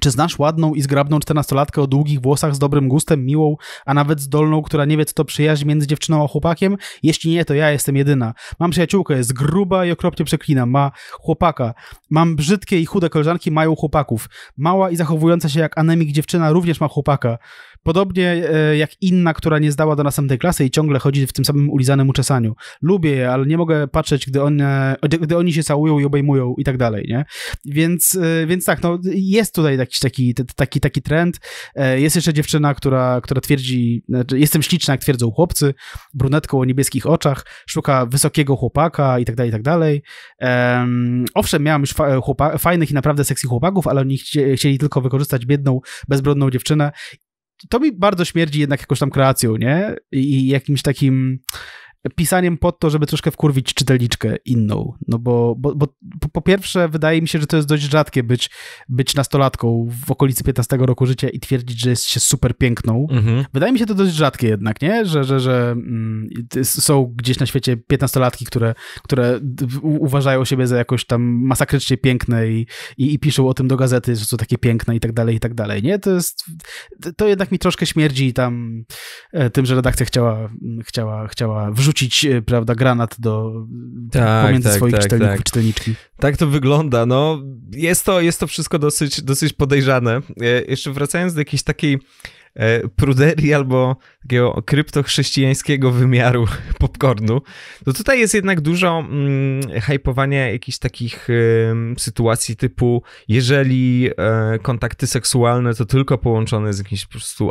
Speaker 2: czy znasz ładną i zgrabną czternastolatkę o długich włosach z dobrym gustem, miłą, a nawet zdolną, która nie wie, co to przyjaźń między dziewczyną a chłopakiem? Jeśli nie, to ja jestem jedyna. Mam przyjaciółkę, jest gruba i okropnie przeklina, ma chłopaka. Mam brzydkie i chude koleżanki, mają chłopaków. Mała i zachowująca się jak anemik dziewczyna również ma chłopaka. Podobnie e, jak inna, która nie zdała do następnej klasy i ciągle chodzi w tym samym ulizanym uczesaniu. Lubię je, ale nie mogę patrzeć, gdy, gdy oni się całują i obejmują i tak dalej, nie? Więc, e, więc tak, no jest tutaj tutaj jakiś taki, taki, taki trend. E, jest jeszcze dziewczyna, która, która twierdzi, znaczy jestem śliczna, jak twierdzą chłopcy, brunetką o niebieskich oczach, szuka wysokiego chłopaka i tak dalej, i tak dalej. owszem, miałam już fa e, fajnych i naprawdę seksy chłopaków, ale oni chci chcieli tylko wykorzystać biedną, bezbronną dziewczynę to mi bardzo śmierdzi jednak jakąś tam kreacją, nie? I, jakimś takim pisaniem pod to, żeby troszkę wkurwić czytelniczkę inną. No bo, bo, bo, po pierwsze, wydaje mi się, że to jest dość rzadkie być, być nastolatką w okolicy 15 roku życia i twierdzić, że jest się super piękną. Mhm. Wydaje mi się to dość rzadkie jednak, nie? Że, że, że mm, są gdzieś na świecie 15-latki, które, które uważają siebie za jakoś tam masakrycznie piękne i, i, i piszą o tym do gazety, że są takie piękne i tak dalej, i tak dalej, nie? To jest, to jednak mi troszkę śmierdzi tam e, tym, że redakcja chciała, chciała, chciała wrzucić rzucić, e, prawda, granat do, tak, pomiędzy tak, swoich tak, czytelników tak. czytelniczki.
Speaker 1: Tak to wygląda, no. Jest to, jest to wszystko dosyć, dosyć podejrzane. E, jeszcze wracając do jakiejś takiej e, pruderii albo takiego kryptochrześcijańskiego wymiaru (laughs) popcornu, to tutaj jest jednak dużo mm, hypowania jakichś takich sytuacji typu jeżeli kontakty seksualne to tylko połączone z jakimś po prostu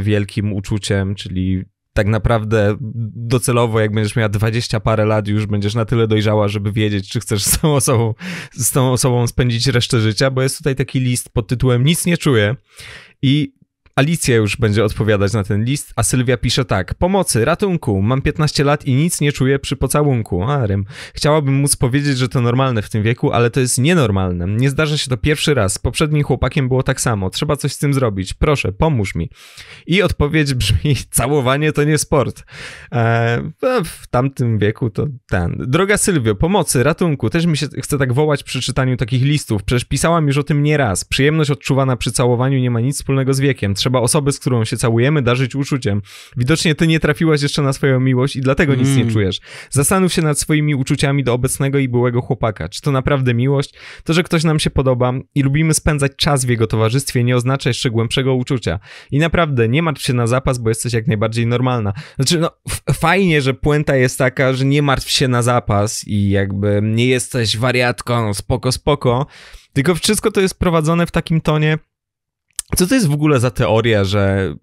Speaker 1: wielkim uczuciem, czyli tak naprawdę docelowo, jak będziesz miała dwadzieścia parę lat, już będziesz na tyle dojrzała, żeby wiedzieć, czy chcesz z tą osobą, z tą osobą spędzić resztę życia, bo jest tutaj taki list pod tytułem Nic nie czuję. I Alicja już będzie odpowiadać na ten list, a Sylwia pisze tak. Pomocy, ratunku, mam 15 lat i nic nie czuję przy pocałunku. A, rym. Chciałabym móc powiedzieć, że to normalne w tym wieku, ale to jest nienormalne. Nie zdarza się to pierwszy raz. Z poprzednim chłopakiem było tak samo. Trzeba coś z tym zrobić. Proszę, pomóż mi. I odpowiedź brzmi, (laughs) całowanie to nie sport. Eee, w tamtym wieku to ten. Droga Sylwio, pomocy, ratunku. Też mi się chce tak wołać przy czytaniu takich listów. Przecież pisałam już o tym nieraz. Przyjemność odczuwana przy całowaniu nie ma nic wspólnego z wiekiem trzeba osoby, z którą się całujemy, darzyć uczuciem. Widocznie ty nie trafiłaś jeszcze na swoją miłość i dlatego mm. nic nie mm. czujesz. Zastanów się nad swoimi uczuciami do obecnego i byłego chłopaka. Czy to naprawdę miłość? To, że ktoś nam się podoba i lubimy spędzać czas w jego towarzystwie, nie oznacza jeszcze głębszego uczucia. I naprawdę, nie martw się na zapas, bo jesteś jak najbardziej normalna. Znaczy, no, fajnie, że puenta jest taka, że nie martw się na zapas i jakby nie jesteś wariatką, spoko, spoko. Tylko wszystko to jest prowadzone w takim tonie, co to jest w ogóle za teoria, że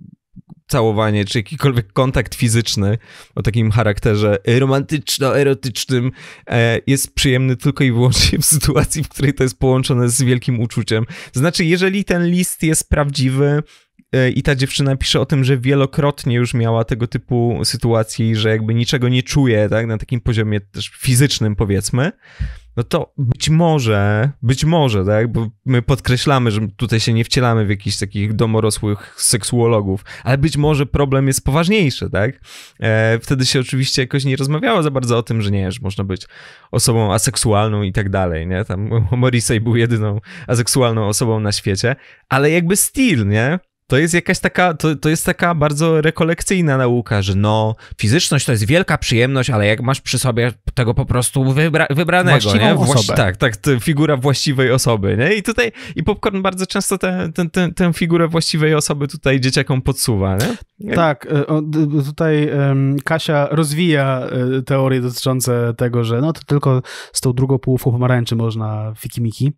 Speaker 1: całowanie czy jakikolwiek kontakt fizyczny o takim charakterze romantyczno-erotycznym e, jest przyjemny tylko i wyłącznie w sytuacji, w której to jest połączone z wielkim uczuciem. Znaczy, jeżeli ten list jest prawdziwy, e, i ta dziewczyna pisze o tym, że wielokrotnie już miała tego typu sytuacji, że jakby niczego nie czuje, tak, na takim poziomie też fizycznym powiedzmy, no to być może, być może, tak, bo my podkreślamy, że tutaj się nie wcielamy w jakichś takich domorosłych seksuologów, ale być może problem jest poważniejszy, tak? E, wtedy się oczywiście jakoś nie rozmawiało za bardzo o tym, że nie, że można być osobą aseksualną i tak dalej, nie? Tam (laughs) Morrissey był jedyną aseksualną osobą na świecie, ale jakby styl, nie? to jest jakaś taka, to, to jest taka bardzo rekolekcyjna nauka, że no, fizyczność to jest wielka przyjemność, ale jak masz przy sobie tego po prostu wybra wybranego, Właściwą nie? Właś osobę. tak, tak, figura właściwej osoby, nie? I tutaj, i Popcorn bardzo często tę te, te, te, figurę właściwej osoby tutaj dzieciakom podsuwa,
Speaker 2: nie? Tak, e, tutaj Kasia rozwija e, teorie dotyczące tego, że no to tylko z tą drugą połówką pomarańczy można fikimiki,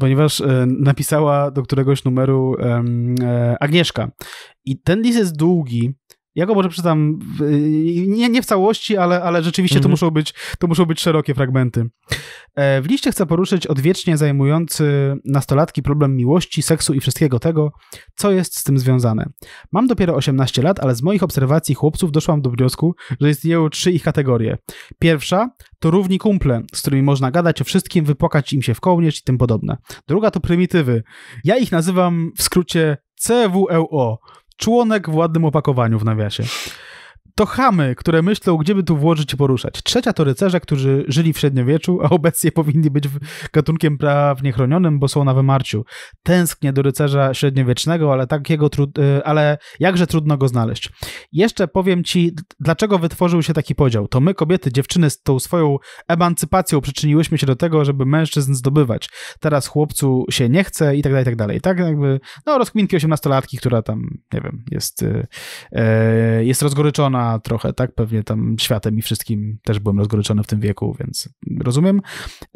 Speaker 2: ponieważ e, napisała do któregoś numeru Agnieszka Agnieszka. I ten list jest długi, ja go może przeczytam y, nie, nie w całości, ale, ale rzeczywiście mhm. to, muszą być, to muszą być szerokie fragmenty. E, w liście chcę poruszyć odwiecznie zajmujący nastolatki problem miłości, seksu i wszystkiego tego, co jest z tym związane. Mam dopiero 18 lat, ale z moich obserwacji chłopców doszłam do wniosku, że istnieją trzy ich kategorie. Pierwsza to równi kumple, z którymi można gadać o wszystkim, wypłakać im się w kołnierz i tym podobne. Druga to prymitywy. Ja ich nazywam w skrócie CWLO. Członek w ładnym opakowaniu w nawiasie. To chamy, które myślą, gdzie by tu włożyć i poruszać. Trzecia to rycerze, którzy żyli w średniowieczu, a obecnie (laughs) powinni być gatunkiem prawnie chronionym, bo są na wymarciu. Tęsknię do rycerza średniowiecznego, ale takiego trud... Y, ale jakże trudno go znaleźć. Jeszcze powiem ci, dlaczego wytworzył się taki podział. To my, kobiety, dziewczyny, z tą swoją emancypacją przyczyniłyśmy się do tego, żeby mężczyzn zdobywać. Teraz chłopcu się nie chce i tak dalej, i tak dalej. Tak jakby, no, rozkminki osiemnastolatki, która tam, nie wiem, jest, yy, jest rozgoryczona trochę, tak? Pewnie tam światem i wszystkim też byłem rozgoryczony w tym wieku, więc rozumiem.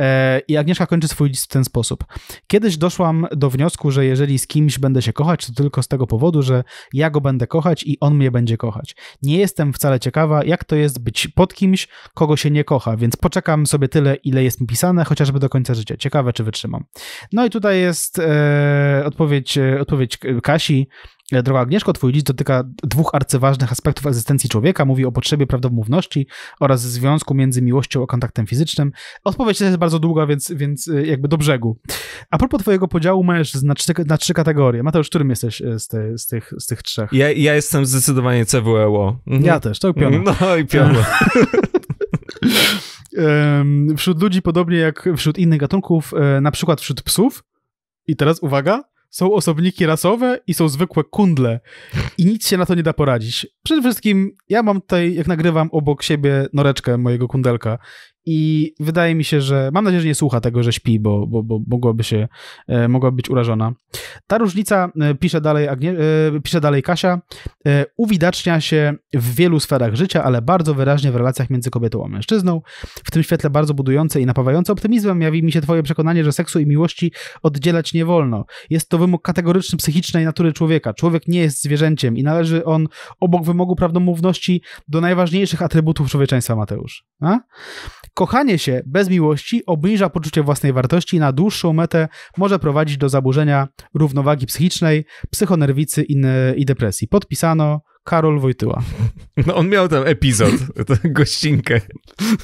Speaker 2: E, I Agnieszka kończy swój list w ten sposób. Kiedyś doszłam do wniosku, że jeżeli z kimś będę się kochać, to tylko z tego powodu, że ja go będę kochać i on mnie będzie kochać. Nie jestem wcale ciekawa, jak to jest być pod kimś, kogo się nie kocha, więc poczekam sobie tyle, ile jest mi pisane, chociażby do końca życia. Ciekawe, czy wytrzymam. No i tutaj jest e, odpowiedź, e, odpowiedź Kasi, E, droga Agnieszko, twój list dotyka dwóch arcyważnych aspektów egzystencji człowieka. Mówi o potrzebie prawdomówności oraz związku między miłością a kontaktem fizycznym. Odpowiedź jest bardzo długa, więc, więc e, jakby do brzegu. A propos twojego podziału mężczyzn na trzy, na trzy kategorie. Mateusz, którym jesteś e, z, z, tych, z tych trzech?
Speaker 1: Ja, ja jestem zdecydowanie CWEO. Mhm. Ja też, to piona. No i piona. (laughs)
Speaker 2: wśród ludzi, podobnie jak wśród innych gatunków, na przykład wśród psów, i teraz uwaga, są osobniki rasowe i są zwykłe kundle. I nic się na to nie da poradzić. Przede wszystkim ja mam tutaj, jak nagrywam obok siebie noreczkę mojego kundelka i wydaje mi się, że mam nadzieję, że nie słucha tego, że śpi, bo, bo, bo mogłaby się, e, mogłaby być urażona. Ta różnica, e, pisze dalej, Agnie, e, pisze dalej Kasia, e, uwidacznia się w wielu sferach życia, ale bardzo wyraźnie w relacjach między kobietą a mężczyzną. W tym świetle bardzo budujące i napawające optymizmem jawi mi się twoje przekonanie, że seksu i miłości oddzielać nie wolno. Jest to wymóg kategoryczny psychicznej natury człowieka. Człowiek nie jest zwierzęciem i należy on obok wymogu prawdomówności do najważniejszych atrybutów człowieczeństwa, Mateusz. A? Kochanie się bez miłości obniża poczucie własnej wartości i na dłuższą metę może prowadzić do zaburzenia równowagi psychicznej, psychonerwicy i, i depresji. Podpisano Karol Wojtyła. (laughs)
Speaker 1: No on miał tam epizod, (laughs) gościnkę.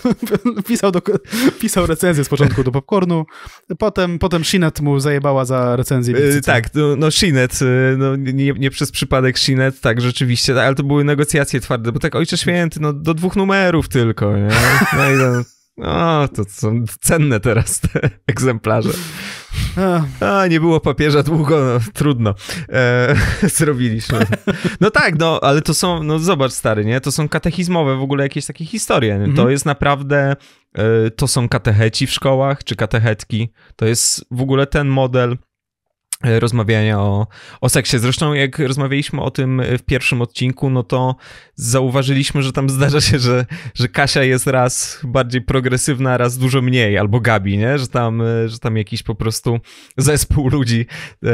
Speaker 2: (laughs) pisał, do, pisał recenzję z początku do Popcornu, potem, potem Shinet mu zajebała za recenzję. Yy, tak, no, no Shinet, y, no,
Speaker 1: nie, nie, przez przypadek Shinet, tak rzeczywiście, ale to były negocjacje twarde, bo tak ojcze święty, no do dwóch numerów tylko, nie? No i no, o, no, to są cenne teraz te (laughs) egzemplarze. A, nie było papieża długo, no, trudno. E, (laughs) zrobiliśmy. No tak, no, ale to są, no zobacz stary, nie? To są katechizmowe w ogóle jakieś takie historie. Mhm. To jest naprawdę, y, to są katecheci w szkołach, czy katechetki. To jest w ogóle ten model E, rozmawiania o, o seksie. Zresztą jak rozmawialiśmy o tym e, w pierwszym odcinku, no to zauważyliśmy, że tam (laughs) zdarza się, że, że Kasia jest raz bardziej progresywna, raz dużo mniej, albo Gabi, nie? Że tam, e, że tam jakiś po prostu zespół ludzi, e,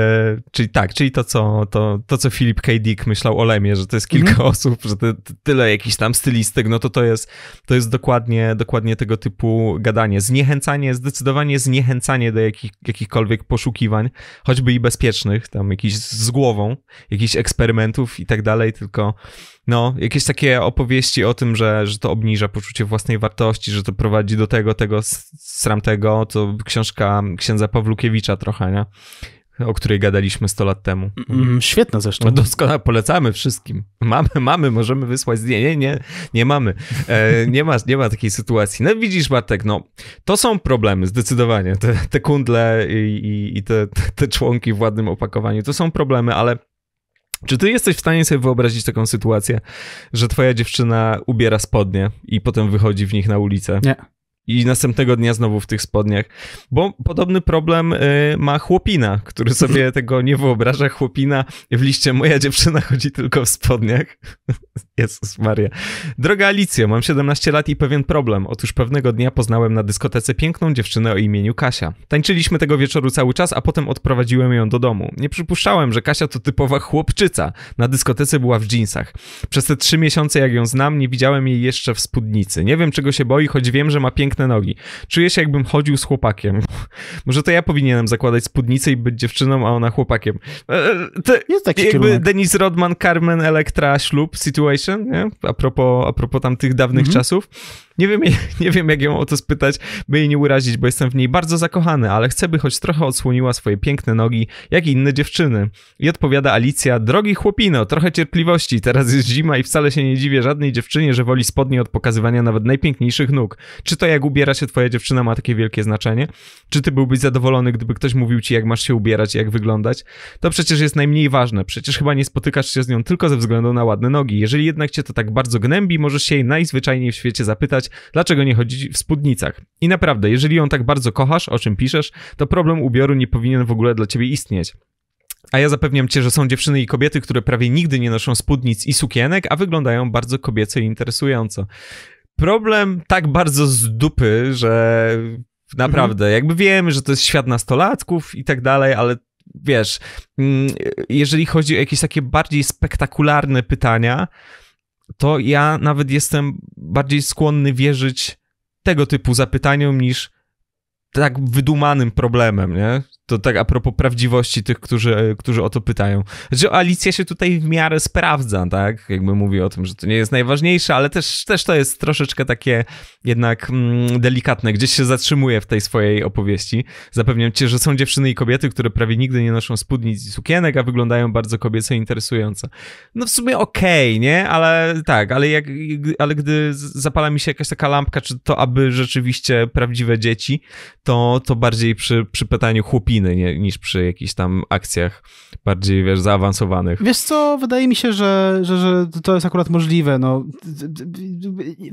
Speaker 1: czyli tak, czyli to co, to, to, co Philip K. Dick myślał o Lemie, że to jest kilka mhm. osób, że to, to, tyle jakichś tam stylistyk, no to to jest, to jest dokładnie, dokładnie tego typu gadanie. Zniechęcanie, zdecydowanie zniechęcanie do jakich, jakichkolwiek poszukiwań, choćby teorii bezpiecznych, tam jakiś z głową, jakichś eksperymentów i tak dalej, tylko no, jakieś takie opowieści o tym, że, że to obniża poczucie własnej wartości, że to prowadzi do tego, tego, sram tego, to książka księdza Pawlukiewicza trochę, nie? o której gadaliśmy 100 lat temu. Mm, świetna zresztą. No doskonale polecamy wszystkim. Mamy, mamy, możemy wysłać. zdjęcie. nie, nie, nie mamy. E, nie, ma, nie ma takiej sytuacji. No widzisz, Bartek, no to są problemy, zdecydowanie. Te, te kundle i, i, i te, te członki w ładnym opakowaniu, to są problemy, ale czy ty jesteś w stanie sobie wyobrazić taką sytuację, że twoja dziewczyna ubiera spodnie i potem wychodzi w nich na ulicę? Nie i następnego dnia znowu w tych spodniach. Bo podobny problem y, ma chłopina, który sobie (laughs) tego nie wyobraża. Chłopina w liście moja dziewczyna chodzi tylko w spodniach. (laughs) Jezus Maria. Droga Alicjo, mam 17 lat i pewien problem. Otóż pewnego dnia poznałem na dyskotece piękną dziewczynę o imieniu Kasia. Tańczyliśmy tego wieczoru cały czas, a potem odprowadziłem ją do domu. Nie przypuszczałem, że Kasia to typowa chłopczyca. Na dyskotece była w dżinsach. Przez te trzy miesiące, jak ją znam, nie widziałem jej jeszcze w spódnicy. Nie wiem, czego się boi, choć wiem, że ma piękne nogi. Czuję się, jakbym chodził z chłopakiem. (laughs) Może to ja powinienem zakładać spódnicę i być dziewczyną, a ona chłopakiem. E, e Jest taki jakby kierunek. Denis Rodman, Carmen Elektra, ślub, situation PlayStation, nie? A propos, a propos tamtych dawnych mhm. czasów. Nie wiem, (laughs) nie wiem, jak ją o to spytać, by jej nie urazić, bo jestem w niej bardzo zakochany, ale chcę, by choć trochę odsłoniła swoje piękne nogi, jak i inne dziewczyny. I odpowiada Alicja, drogi chłopino, trochę cierpliwości, teraz jest zima i wcale się nie dziwię żadnej dziewczynie, że woli spodnie od pokazywania nawet najpiękniejszych nóg. Czy to jak ubiera się twoja dziewczyna ma takie wielkie znaczenie? Czy ty byłbyś zadowolony, gdyby ktoś mówił ci, jak masz się ubierać i jak wyglądać? To przecież jest najmniej ważne, przecież chyba nie spotykasz się z nią tylko ze względu na ładne nogi. Jeżeli jednak cię to tak bardzo gnębi, możesz się jej najzwyczajniej w świecie zapytać, zapytać, dlaczego nie chodzić w spódnicach. I naprawdę, jeżeli ją tak bardzo kochasz, o czym piszesz, to problem ubioru nie powinien w ogóle dla ciebie istnieć. A ja zapewniam cię, że są dziewczyny i kobiety, które prawie nigdy nie noszą spódnic i sukienek, a wyglądają bardzo kobieco i interesująco. Problem tak bardzo z dupy, że naprawdę, mhm. jakby wiemy, że to jest świat nastolatków i tak dalej, ale wiesz, mm, jeżeli chodzi o jakieś takie bardziej spektakularne pytania, to ja nawet jestem bardziej skłonny wierzyć tego typu zapytaniom niż tak wydumanym problemem, nie? to tak a propos prawdziwości tych, którzy, którzy o to pytają. Znaczy, Alicja się tutaj w miarę sprawdza, tak? Jakby mówi o tym, że to nie jest najważniejsze, ale też, też to jest troszeczkę takie jednak mm, delikatne. Gdzieś się zatrzymuje w tej swojej opowieści. Zapewniam cię, że są dziewczyny i kobiety, które prawie nigdy nie noszą spódnic i sukienek, a wyglądają bardzo kobiece i interesujące. No w sumie okej, okay, nie? Ale tak, ale, jak, ale gdy zapala mi się jakaś taka lampka, czy to aby rzeczywiście prawdziwe dzieci, to, to bardziej przy, przy pytaniu chłopi nie, niż przy jakichś tam akcjach bardziej, wiesz, zaawansowanych.
Speaker 2: Wiesz co, wydaje mi się, że, że, że to jest akurat możliwe. No.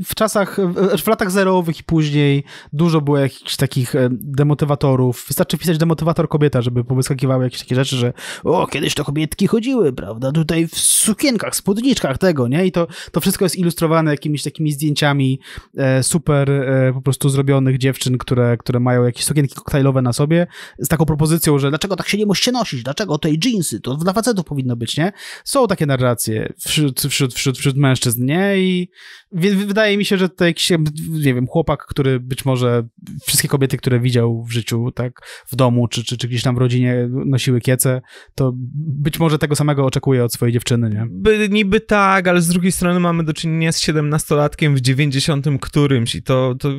Speaker 2: W czasach, w latach zerowych i później dużo było jakichś takich e, demotywatorów. Wystarczy pisać demotywator kobieta, żeby pobyskakiwały jakieś takie rzeczy, że o, kiedyś to kobietki chodziły, prawda, tutaj w sukienkach, spódniczkach tego, nie? I to, to wszystko jest ilustrowane jakimiś takimi zdjęciami e, super e, po prostu zrobionych dziewczyn, które, które mają jakieś sukienki koktajlowe na sobie, z taką propozycją, że dlaczego tak się nie musicie nosić, dlaczego tej jeansy, to dla facetów powinno być, nie? Są takie narracje wśród, wśród, wśród, wśród mężczyzn, nie? I wydaje mi się, że to jakiś, nie wiem, chłopak, który być może wszystkie kobiety, które widział w życiu, tak, w domu czy, czy, czy gdzieś tam w rodzinie nosiły kiece, to być może tego samego oczekuje od swojej dziewczyny, nie?
Speaker 1: By, niby tak, ale z drugiej strony mamy do czynienia z siedemnastolatkiem w dziewięćdziesiątym którymś i to, to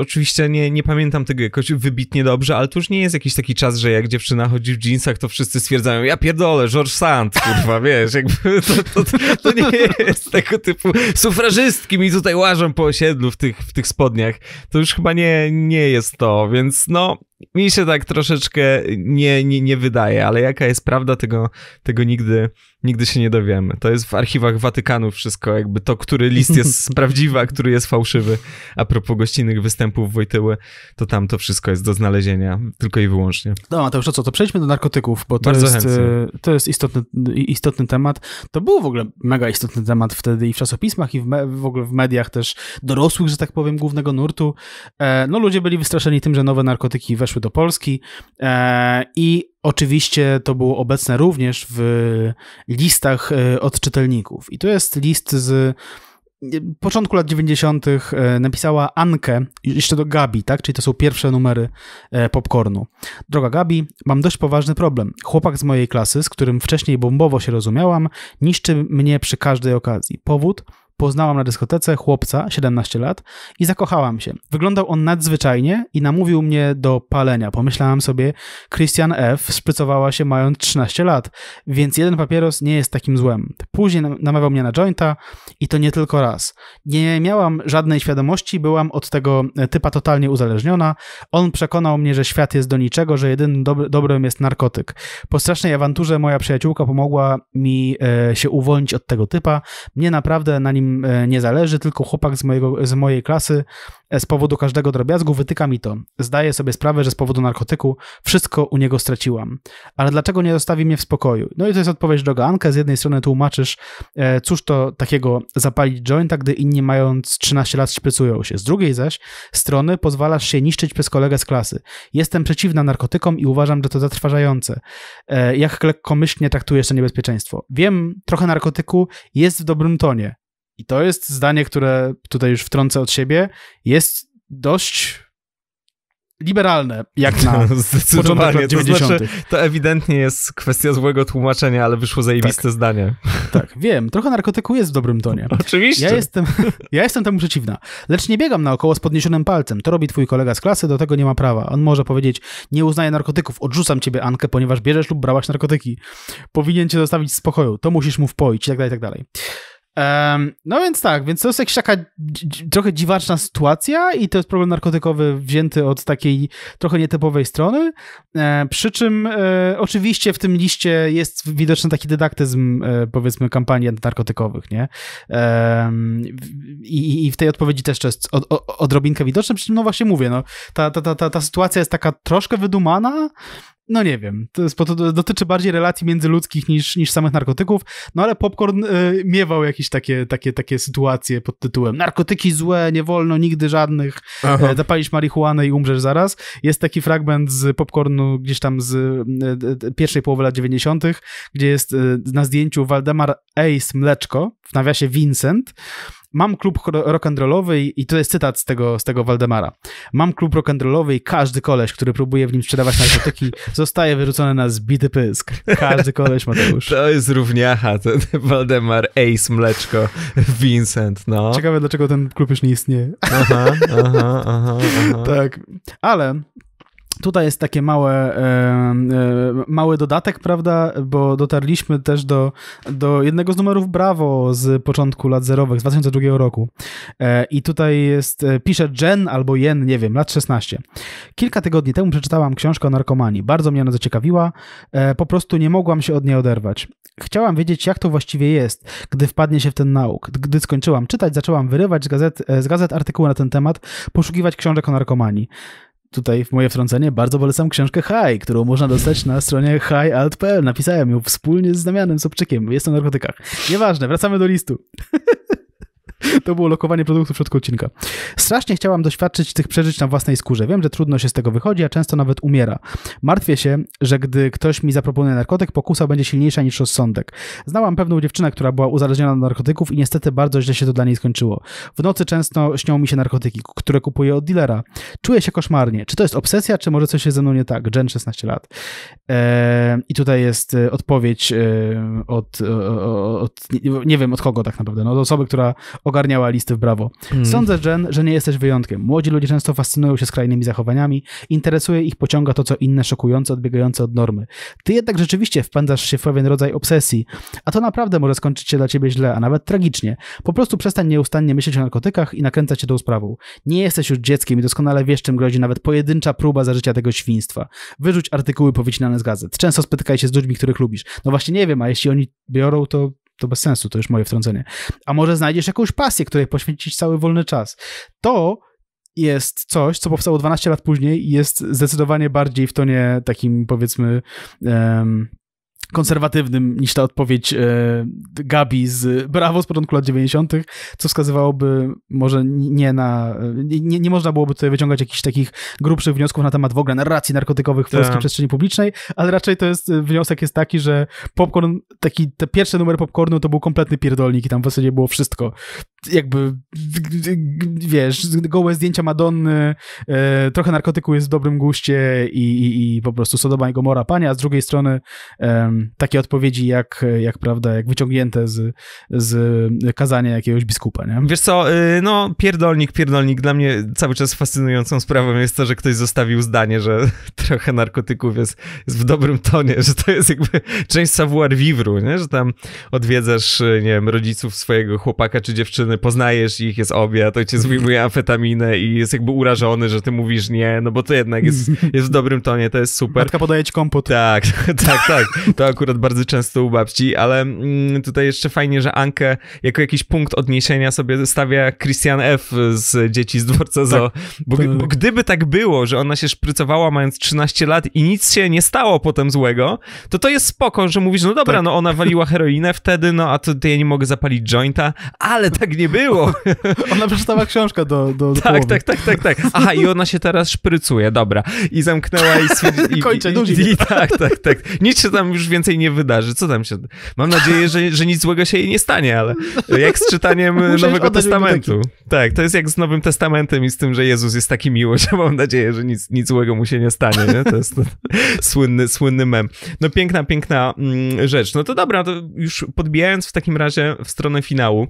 Speaker 1: oczywiście nie, nie pamiętam tego jakoś wybitnie dobrze, ale to już nie jest jakiś taki czas teraz, że jak dziewczyna chodzi w jeansach, to wszyscy stwierdzają, ja pierdolę, George Sand, kurwa, wiesz, jakby (laughs) to, to, to, to nie jest tego typu sufrażystki mi tutaj łażą po osiedlu w tych, w tych spodniach. To już chyba nie, nie jest to, więc no, mi się tak troszeczkę nie, nie, nie wydaje, ale jaka jest prawda, tego, tego nigdy, nigdy się nie dowiemy. To jest w archiwach Watykanu wszystko, jakby to, który list jest (laughs) prawdziwy, a który jest fałszywy. A propos gościnnych występów Wojtyły, to tam to wszystko jest do znalezienia, tylko i wyłącznie.
Speaker 2: No, a to już co, to przejdźmy do narkotyków, bo to Bardzo jest, e, to jest istotny, istotny temat. To był w ogóle mega istotny temat wtedy i w czasopismach, i w, me, w ogóle w mediach też dorosłych, że tak powiem, głównego nurtu. E, no, ludzie byli wystraszeni tym, że nowe narkotyki weszły weszły do Polski e, i oczywiście to było obecne również w listach e, od czytelników. I to jest list z e, początku lat 90. napisała Ankę, jeszcze do Gabi, tak? Czyli to są pierwsze numery popcornu. Droga Gabi, mam dość poważny problem. Chłopak z mojej klasy, z którym wcześniej bombowo się rozumiałam, niszczy mnie przy każdej okazji. Powód? Poznałam na dyskotece chłopca, 17 lat, i zakochałam się. Wyglądał on nadzwyczajnie i namówił mnie do palenia. Pomyślałam sobie, Christian F. Sprycowała się mając 13 lat, więc jeden papieros nie jest takim złem. Później namawiał mnie na jointa i to nie tylko raz. Nie miałam żadnej świadomości, byłam od tego e, typa totalnie uzależniona. On przekonał mnie, że świat jest do niczego, że jedynym dob dobrem jest narkotyk. Po strasznej awanturze moja przyjaciółka pomogła mi e, się uwolnić od tego typa. Mnie naprawdę na nim E, nie zależy, tylko chłopak z, mojego, z mojej klasy e, z powodu każdego drobiazgu wytyka mi to. Zdaję sobie sprawę, że z powodu narkotyku wszystko u niego straciłam. Ale dlaczego nie zostawi mnie w spokoju? No i to jest odpowiedź droga Anka. Z jednej strony tłumaczysz, e, cóż to takiego zapalić jointa, gdy inni mając 13 lat szpycują się. Z drugiej zaś strony pozwalasz się niszczyć przez kolegę z klasy. Jestem przeciwna narkotykom i uważam, że to zatrważające. Jak lekkomyślnie traktujesz to niebezpieczeństwo. Wiem, trochę narkotyku jest w dobrym tonie i to jest zdanie, które tutaj już wtrącę od siebie, jest dość liberalne, jak na (laughs) no, Zdecydowanie. Lat 90. To, znaczy, to ewidentnie jest kwestia złego tłumaczenia, ale wyszło zajebiste tak. zdanie. (laughs) Tak, wiem. Trochę narkotyku jest w dobrym tonie. Oczywiście. Ja jestem, (laughs) ja jestem temu przeciwna. Lecz nie biegam naokoło z podniesionym palcem. To robi twój kolega z klasy, do tego nie ma prawa. On może powiedzieć, nie uznaję narkotyków, odrzucam ciebie, Ankę, ponieważ bierzesz lub brałaś narkotyki. Powinien cię zostawić z spokoju. To musisz mu wpoić i tak dalej, i tak dalej. Um, no więc tak, więc to jest jakaś taka trochę dziwaczna sytuacja i to jest problem narkotykowy wzięty od takiej trochę nietypowej strony, e, przy czym e, oczywiście w tym liście jest widoczny taki dydaktyzm e, powiedzmy kampanii antynarkotykowych, nie? I, I w tej odpowiedzi też jest od, odrobinkę widoczna, przy czym no właśnie mówię, no, ta, ta, ta, ta, ta sytuacja jest taka troszkę wydumana, no nie wiem, to jest, to dotyczy bardziej relacji międzyludzkich niż, niż samych narkotyków, no ale Popcorn y, miewał jakieś takie, takie, takie sytuacje pod tytułem narkotyki złe, nie wolno nigdy żadnych, Aha. E, zapalisz marihuanę i umrzesz zaraz. Jest taki fragment z Popcornu gdzieś tam z y, pierwszej połowy lat 90., gdzie jest y, na zdjęciu Waldemar Ace Mleczko, w nawiasie Vincent, Mam klub rock'n'rollowy i to jest cytat z tego, z tego Waldemara. Mam klub rock'n'rollowy i każdy koleś, który próbuje w nim sprzedawać narkotyki, (laughs) zostaje wyrzucony na zbity pysk. Każdy koleś, Mateusz.
Speaker 1: To jest równiacha, ten Waldemar, Ace, Mleczko, Vincent, no.
Speaker 2: Ciekawe, dlaczego ten klub już nie istnieje. Aha, aha, aha, aha. Tak, ale Tutaj jest takie małe, e, e, mały dodatek, prawda, bo dotarliśmy też do, do jednego z numerów Bravo z początku lat zerowych, z 2002 roku. E, I tutaj jest, pisze Jen albo Jen, nie wiem, lat 16. Kilka tygodni temu przeczytałam książkę o narkomanii. Bardzo mnie ona zaciekawiła. Po prostu nie mogłam się od niej oderwać. Chciałam wiedzieć, jak to właściwie jest, gdy wpadnie się w ten nauk. Gdy skończyłam czytać, zaczęłam wyrywać z gazet, z gazet artykuły na ten temat, poszukiwać książek o narkomanii tutaj w moje wtrącenie, bardzo polecam książkę High, którą można dostać na stronie high.alt.pl. Napisałem ją wspólnie z Damianem Sobczykiem. Jest o narkotykach. Nieważne, wracamy do listu. (laughs) (laughs) To było lokowanie produktów w środku odcinka. Strasznie chciałam doświadczyć tych przeżyć na własnej skórze. Wiem, że trudno się z tego wychodzi, a często nawet umiera. Martwię się, że gdy ktoś mi zaproponuje narkotyk, pokusa będzie silniejsza niż rozsądek. Znałam pewną dziewczynę, która była uzależniona od narkotyków i niestety bardzo źle się to dla niej skończyło. W nocy często śnią mi się narkotyki, które kupuję od dealera. Czuję się koszmarnie. Czy to jest obsesja, czy może coś się ze mną nie tak? Jen, 16 lat. Eee, I tutaj jest e, odpowiedź e, od, od, od, nie wiem od kogo tak naprawdę, no, od osoby, która ogarniała listy w brawo. Hmm. Sądzę, Jen, że nie jesteś wyjątkiem. Młodzi ludzie często fascynują się skrajnymi zachowaniami, interesuje ich, pociąga to, co inne, szokujące, odbiegające od normy. Ty jednak rzeczywiście wpędzasz się w pewien rodzaj obsesji, a to naprawdę może skończyć się dla ciebie źle, a nawet tragicznie. Po prostu przestań nieustannie myśleć o narkotykach i nakręcać się tą sprawą. Nie jesteś już dzieckiem i doskonale wiesz, czym grozi nawet pojedyncza próba zażycia tego świństwa. Wyrzuć artykuły powycinane z gazet. Często spotykaj się z ludźmi, których lubisz. No właśnie nie wiem, a jeśli oni biorą, to to bez sensu, to już moje wtrącenie. A może znajdziesz jakąś pasję, której poświęcić cały wolny czas. To jest coś, co powstało 12 lat później i jest zdecydowanie bardziej w tonie takim, powiedzmy, um, konserwatywnym niż ta odpowiedź e, Gabi z Brawo z początku lat 90., co wskazywałoby może nie na. Nie, nie można byłoby tutaj wyciągać jakichś takich grubszych wniosków na temat w ogóle narracji narkotykowych w tak. polskiej przestrzeni publicznej, ale raczej to jest wniosek jest taki, że popcorn, taki te pierwszy numer popcornu to był kompletny pierdolnik i tam w zasadzie było wszystko jakby, wiesz, gołe zdjęcia Madonny, e, trochę narkotyku jest w dobrym guście i, i, i po prostu Sodoma i Gomora panie, a z drugiej strony e, takie odpowiedzi jak, jak prawda, jak wyciągnięte z, z kazania jakiegoś biskupa, nie?
Speaker 1: Wiesz co, y, no pierdolnik, pierdolnik, dla mnie cały czas fascynującą sprawą jest to, że ktoś zostawił zdanie, że (laughs) trochę narkotyków jest, jest w dobrym tonie, że to jest jakby część savoir vivre, nie? Że tam odwiedzasz, y, nie wiem, rodziców swojego chłopaka czy dziewczyny poznajesz ich, jest obiad, cię wyjmuje amfetaminę i jest jakby urażony, że ty mówisz nie, no bo to jednak jest, (laughs) jest w dobrym tonie, to jest super. Matka podaje ci kompot. Tak, (laughs) tak, tak. To akurat bardzo często u babci, ale mm, tutaj jeszcze fajnie, że Ankę jako jakiś punkt odniesienia sobie stawia Christian F. z Dzieci z Dworca tak, Zoo, tak. bo, bo tak. gdyby tak było, że ona się szprycowała mając 13 lat i nic się nie stało potem złego, to to jest spoko, że mówisz, no dobra, tak. no ona waliła heroinę wtedy, no a to, to ja nie mogę zapalić jointa, ale tak nie nie było. (laughs) Ona przeczytała
Speaker 2: książkę do, do, do tak, tak, tak,
Speaker 1: tak, tak. Aha, i ona się teraz szprycuje, dobra. I zamknęła i... i, Kończę, (laughs) i, i, i Tak, tak, tak. Nic się tam już więcej nie wydarzy. Co tam się... Mam nadzieję, że, że nic złego się jej nie stanie, ale jak z czytaniem Musiałeś Nowego Testamentu. Tak, to jest jak z Nowym Testamentem i z tym, że Jezus jest taki miły, (laughs) że mam nadzieję, że nic, nic złego mu się nie stanie, nie? To jest słynny, słynny mem. No piękna, piękna mm, rzecz. No to dobra, to już podbijając w takim razie w stronę finału,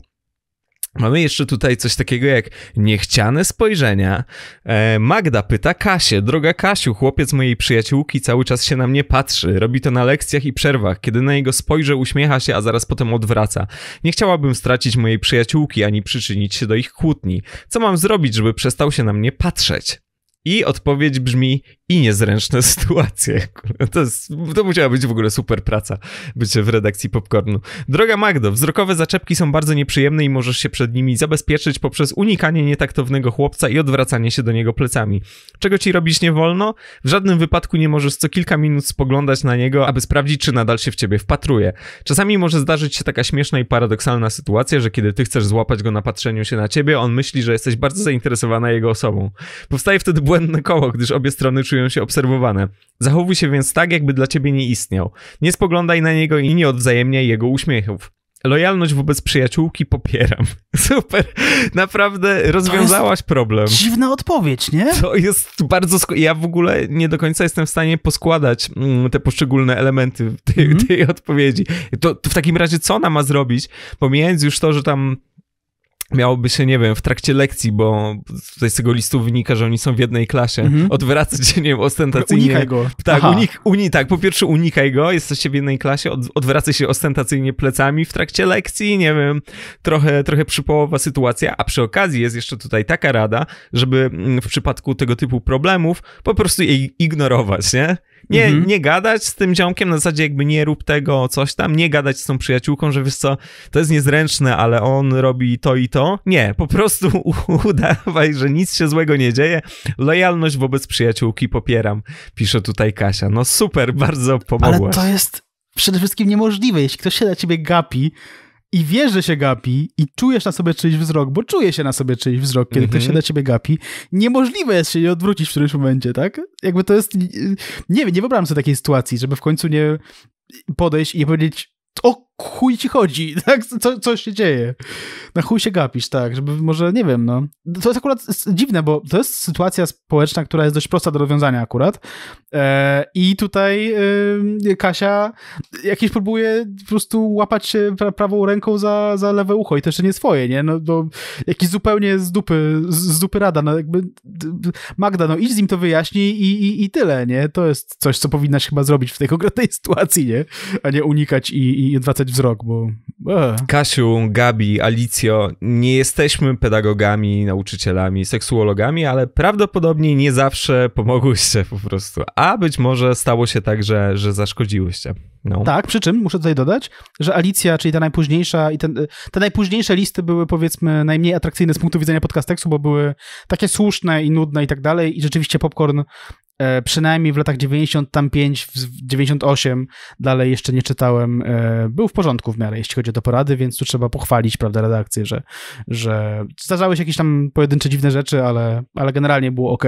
Speaker 1: Mamy jeszcze tutaj coś takiego jak niechciane spojrzenia. E, Magda pyta Kasię, droga Kasiu, chłopiec mojej przyjaciółki cały czas się na mnie patrzy. Robi to na lekcjach i przerwach. Kiedy na niego spojrzę, uśmiecha się, a zaraz potem odwraca. Nie chciałabym stracić mojej przyjaciółki ani przyczynić się do ich kłótni. Co mam zrobić, żeby przestał się na mnie patrzeć? I odpowiedź brzmi: i niezręczne (laughs) sytuacje. To, jest, to musiała być w ogóle super praca, bycie w redakcji popcornu. Droga Magdo, wzrokowe zaczepki są bardzo nieprzyjemne i możesz się przed nimi zabezpieczyć poprzez unikanie nietaktownego chłopca i odwracanie się do niego plecami. Czego ci robić nie wolno? W żadnym wypadku nie możesz co kilka minut spoglądać na niego, aby sprawdzić, czy nadal się w ciebie wpatruje. Czasami może zdarzyć się taka śmieszna i paradoksalna sytuacja, że kiedy ty chcesz złapać go na patrzeniu się na ciebie, on myśli, że jesteś bardzo zainteresowana jego osobą. Powstaje wtedy błędne koło, gdyż obie strony czują czują się obserwowane. Zachowuj się więc tak, jakby dla ciebie nie istniał. Nie spoglądaj na niego i nie odwzajemniaj jego uśmiechów. Lojalność wobec przyjaciółki popieram. (laughs) Super. Naprawdę rozwiązałaś problem. Dziwna odpowiedź, nie? To jest bardzo. Sko- ja w ogóle nie do końca jestem w stanie poskładać mm, te poszczególne elementy tej, mm. tej odpowiedzi. To, to, w takim razie, co ona ma zrobić? Pomijając już to, że tam miałoby się, nie wiem, w trakcie lekcji, bo tutaj z tego listu wynika, że oni są w jednej klasie, mm -hmm. odwracać się, nie wiem, ostentacyjnie. Unikaj go. Tak, unik, uni, tak, po pierwsze unikaj go, jesteście w jednej klasie, od, odwracaj się ostentacyjnie plecami w trakcie lekcji, nie wiem, trochę, trochę przypołowa sytuacja, a przy okazji jest jeszcze tutaj taka rada, żeby mm, w przypadku tego typu problemów po prostu jej ignorować, nie? Nie, mhm. nie gadać z tym ziomkiem, na zasadzie jakby nie rób tego, coś tam, nie gadać z tą przyjaciółką, że wiesz co, to jest niezręczne, ale on robi to i to. Nie, po prostu (laughs) udawaj, że nic się złego nie dzieje. Lojalność wobec przyjaciółki popieram, pisze tutaj Kasia. No super, (laughs) bardzo pomogłaś. Ale to
Speaker 2: jest przede wszystkim niemożliwe. Jeśli ktoś się na ciebie gapi, i wiesz, że się gapi i czujesz na sobie czyjś wzrok, bo czuje się na sobie czyjś wzrok, kiedy mm -hmm. ktoś się mhm. na ciebie gapi, niemożliwe jest się nie odwrócić w którymś momencie, tak? Jakby to jest... Nie wiem, nie wyobrażam sobie takiej sytuacji, żeby w końcu nie podejść i powiedzieć o chuj ci chodzi, (laughs) tak? Co, co się dzieje? Na chuj się gapisz, tak, żeby może, nie wiem, no. To jest akurat dziwne, bo to jest sytuacja społeczna, która jest dość prosta do rozwiązania akurat e, i tutaj e, Kasia jakieś próbuje po prostu łapać się pra prawą ręką za, za lewe ucho i to jeszcze nie swoje, nie? No bo jakiś zupełnie z dupy, z dupy rada, no jakby Magda, no idź z nim to wyjaśnij i, i, i tyle, nie? To jest coś, co powinnaś chyba zrobić w tej konkretnej (laughs) sytuacji, nie? A nie unikać i, i odwracać wzrok, bo...
Speaker 1: E. Kasiu, Gabi, Alicjo, nie jesteśmy pedagogami, nauczycielami, seksuologami, ale prawdopodobnie nie zawsze pomogłyście po prostu. A być może stało się tak, że, że zaszkodziłyście. No. Tak,
Speaker 2: przy czym muszę tutaj dodać, że Alicja, czyli ta najpóźniejsza i ten, te najpóźniejsze listy były powiedzmy najmniej atrakcyjne z punktu widzenia podcasteksu, bo były takie słuszne i nudne i tak dalej i rzeczywiście popcorn e, przynajmniej w latach 95, 98, dalej jeszcze nie czytałem, e, był w porządku w miarę, jeśli chodzi o te porady, więc tu trzeba pochwalić, prawda, redakcję, że, że zdarzały się jakieś tam pojedyncze dziwne rzeczy, ale, ale generalnie było ok.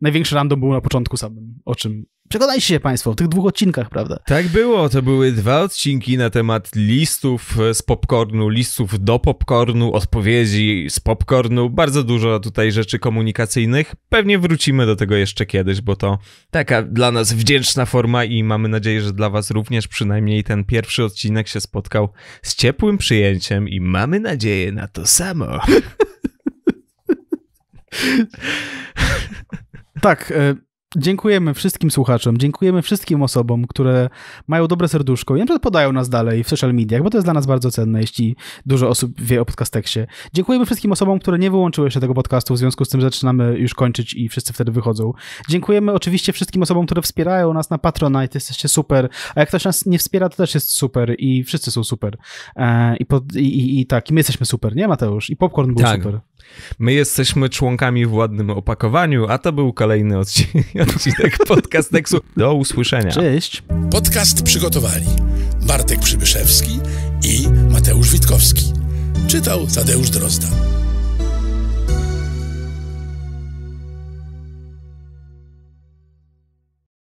Speaker 2: Największy random był na początku samym, o czym Przekonajcie się Państwo o tych dwóch odcinkach, prawda?
Speaker 1: Tak było, to były dwa odcinki na temat listów e, z popcornu, listów do popcornu, odpowiedzi z popcornu. Bardzo dużo tutaj rzeczy komunikacyjnych. Pewnie wrócimy do tego jeszcze kiedyś, bo to taka dla nas wdzięczna forma i mamy nadzieję, że dla Was również przynajmniej ten pierwszy odcinek się spotkał z ciepłym przyjęciem i mamy nadzieję na to samo.
Speaker 2: tak. E, Dziękujemy wszystkim słuchaczom, dziękujemy wszystkim osobom, które mają dobre serduszko i na przykład podają nas dalej w social mediach, bo to jest dla nas bardzo cenne, jeśli dużo osób wie o podcasteksie. Dziękujemy wszystkim osobom, które nie wyłączyły jeszcze tego podcastu, w związku z tym zaczynamy już kończyć i wszyscy wtedy wychodzą. Dziękujemy oczywiście wszystkim osobom, które wspierają nas na Patronite, jesteście super, a jak ktoś nas nie wspiera, to też jest super i wszyscy są super. E, I, pod, i, i, i tak, i my jesteśmy super, nie Mateusz? I Popcorn był tak. super. My jesteśmy
Speaker 1: członkami w ładnym opakowaniu, a to był kolejny (laughs) odcinek Podcast Nexu. Do usłyszenia. Cześć.
Speaker 2: Podcast przygotowali Bartek Przybyszewski i Mateusz Witkowski. Czytał Tadeusz Drozda.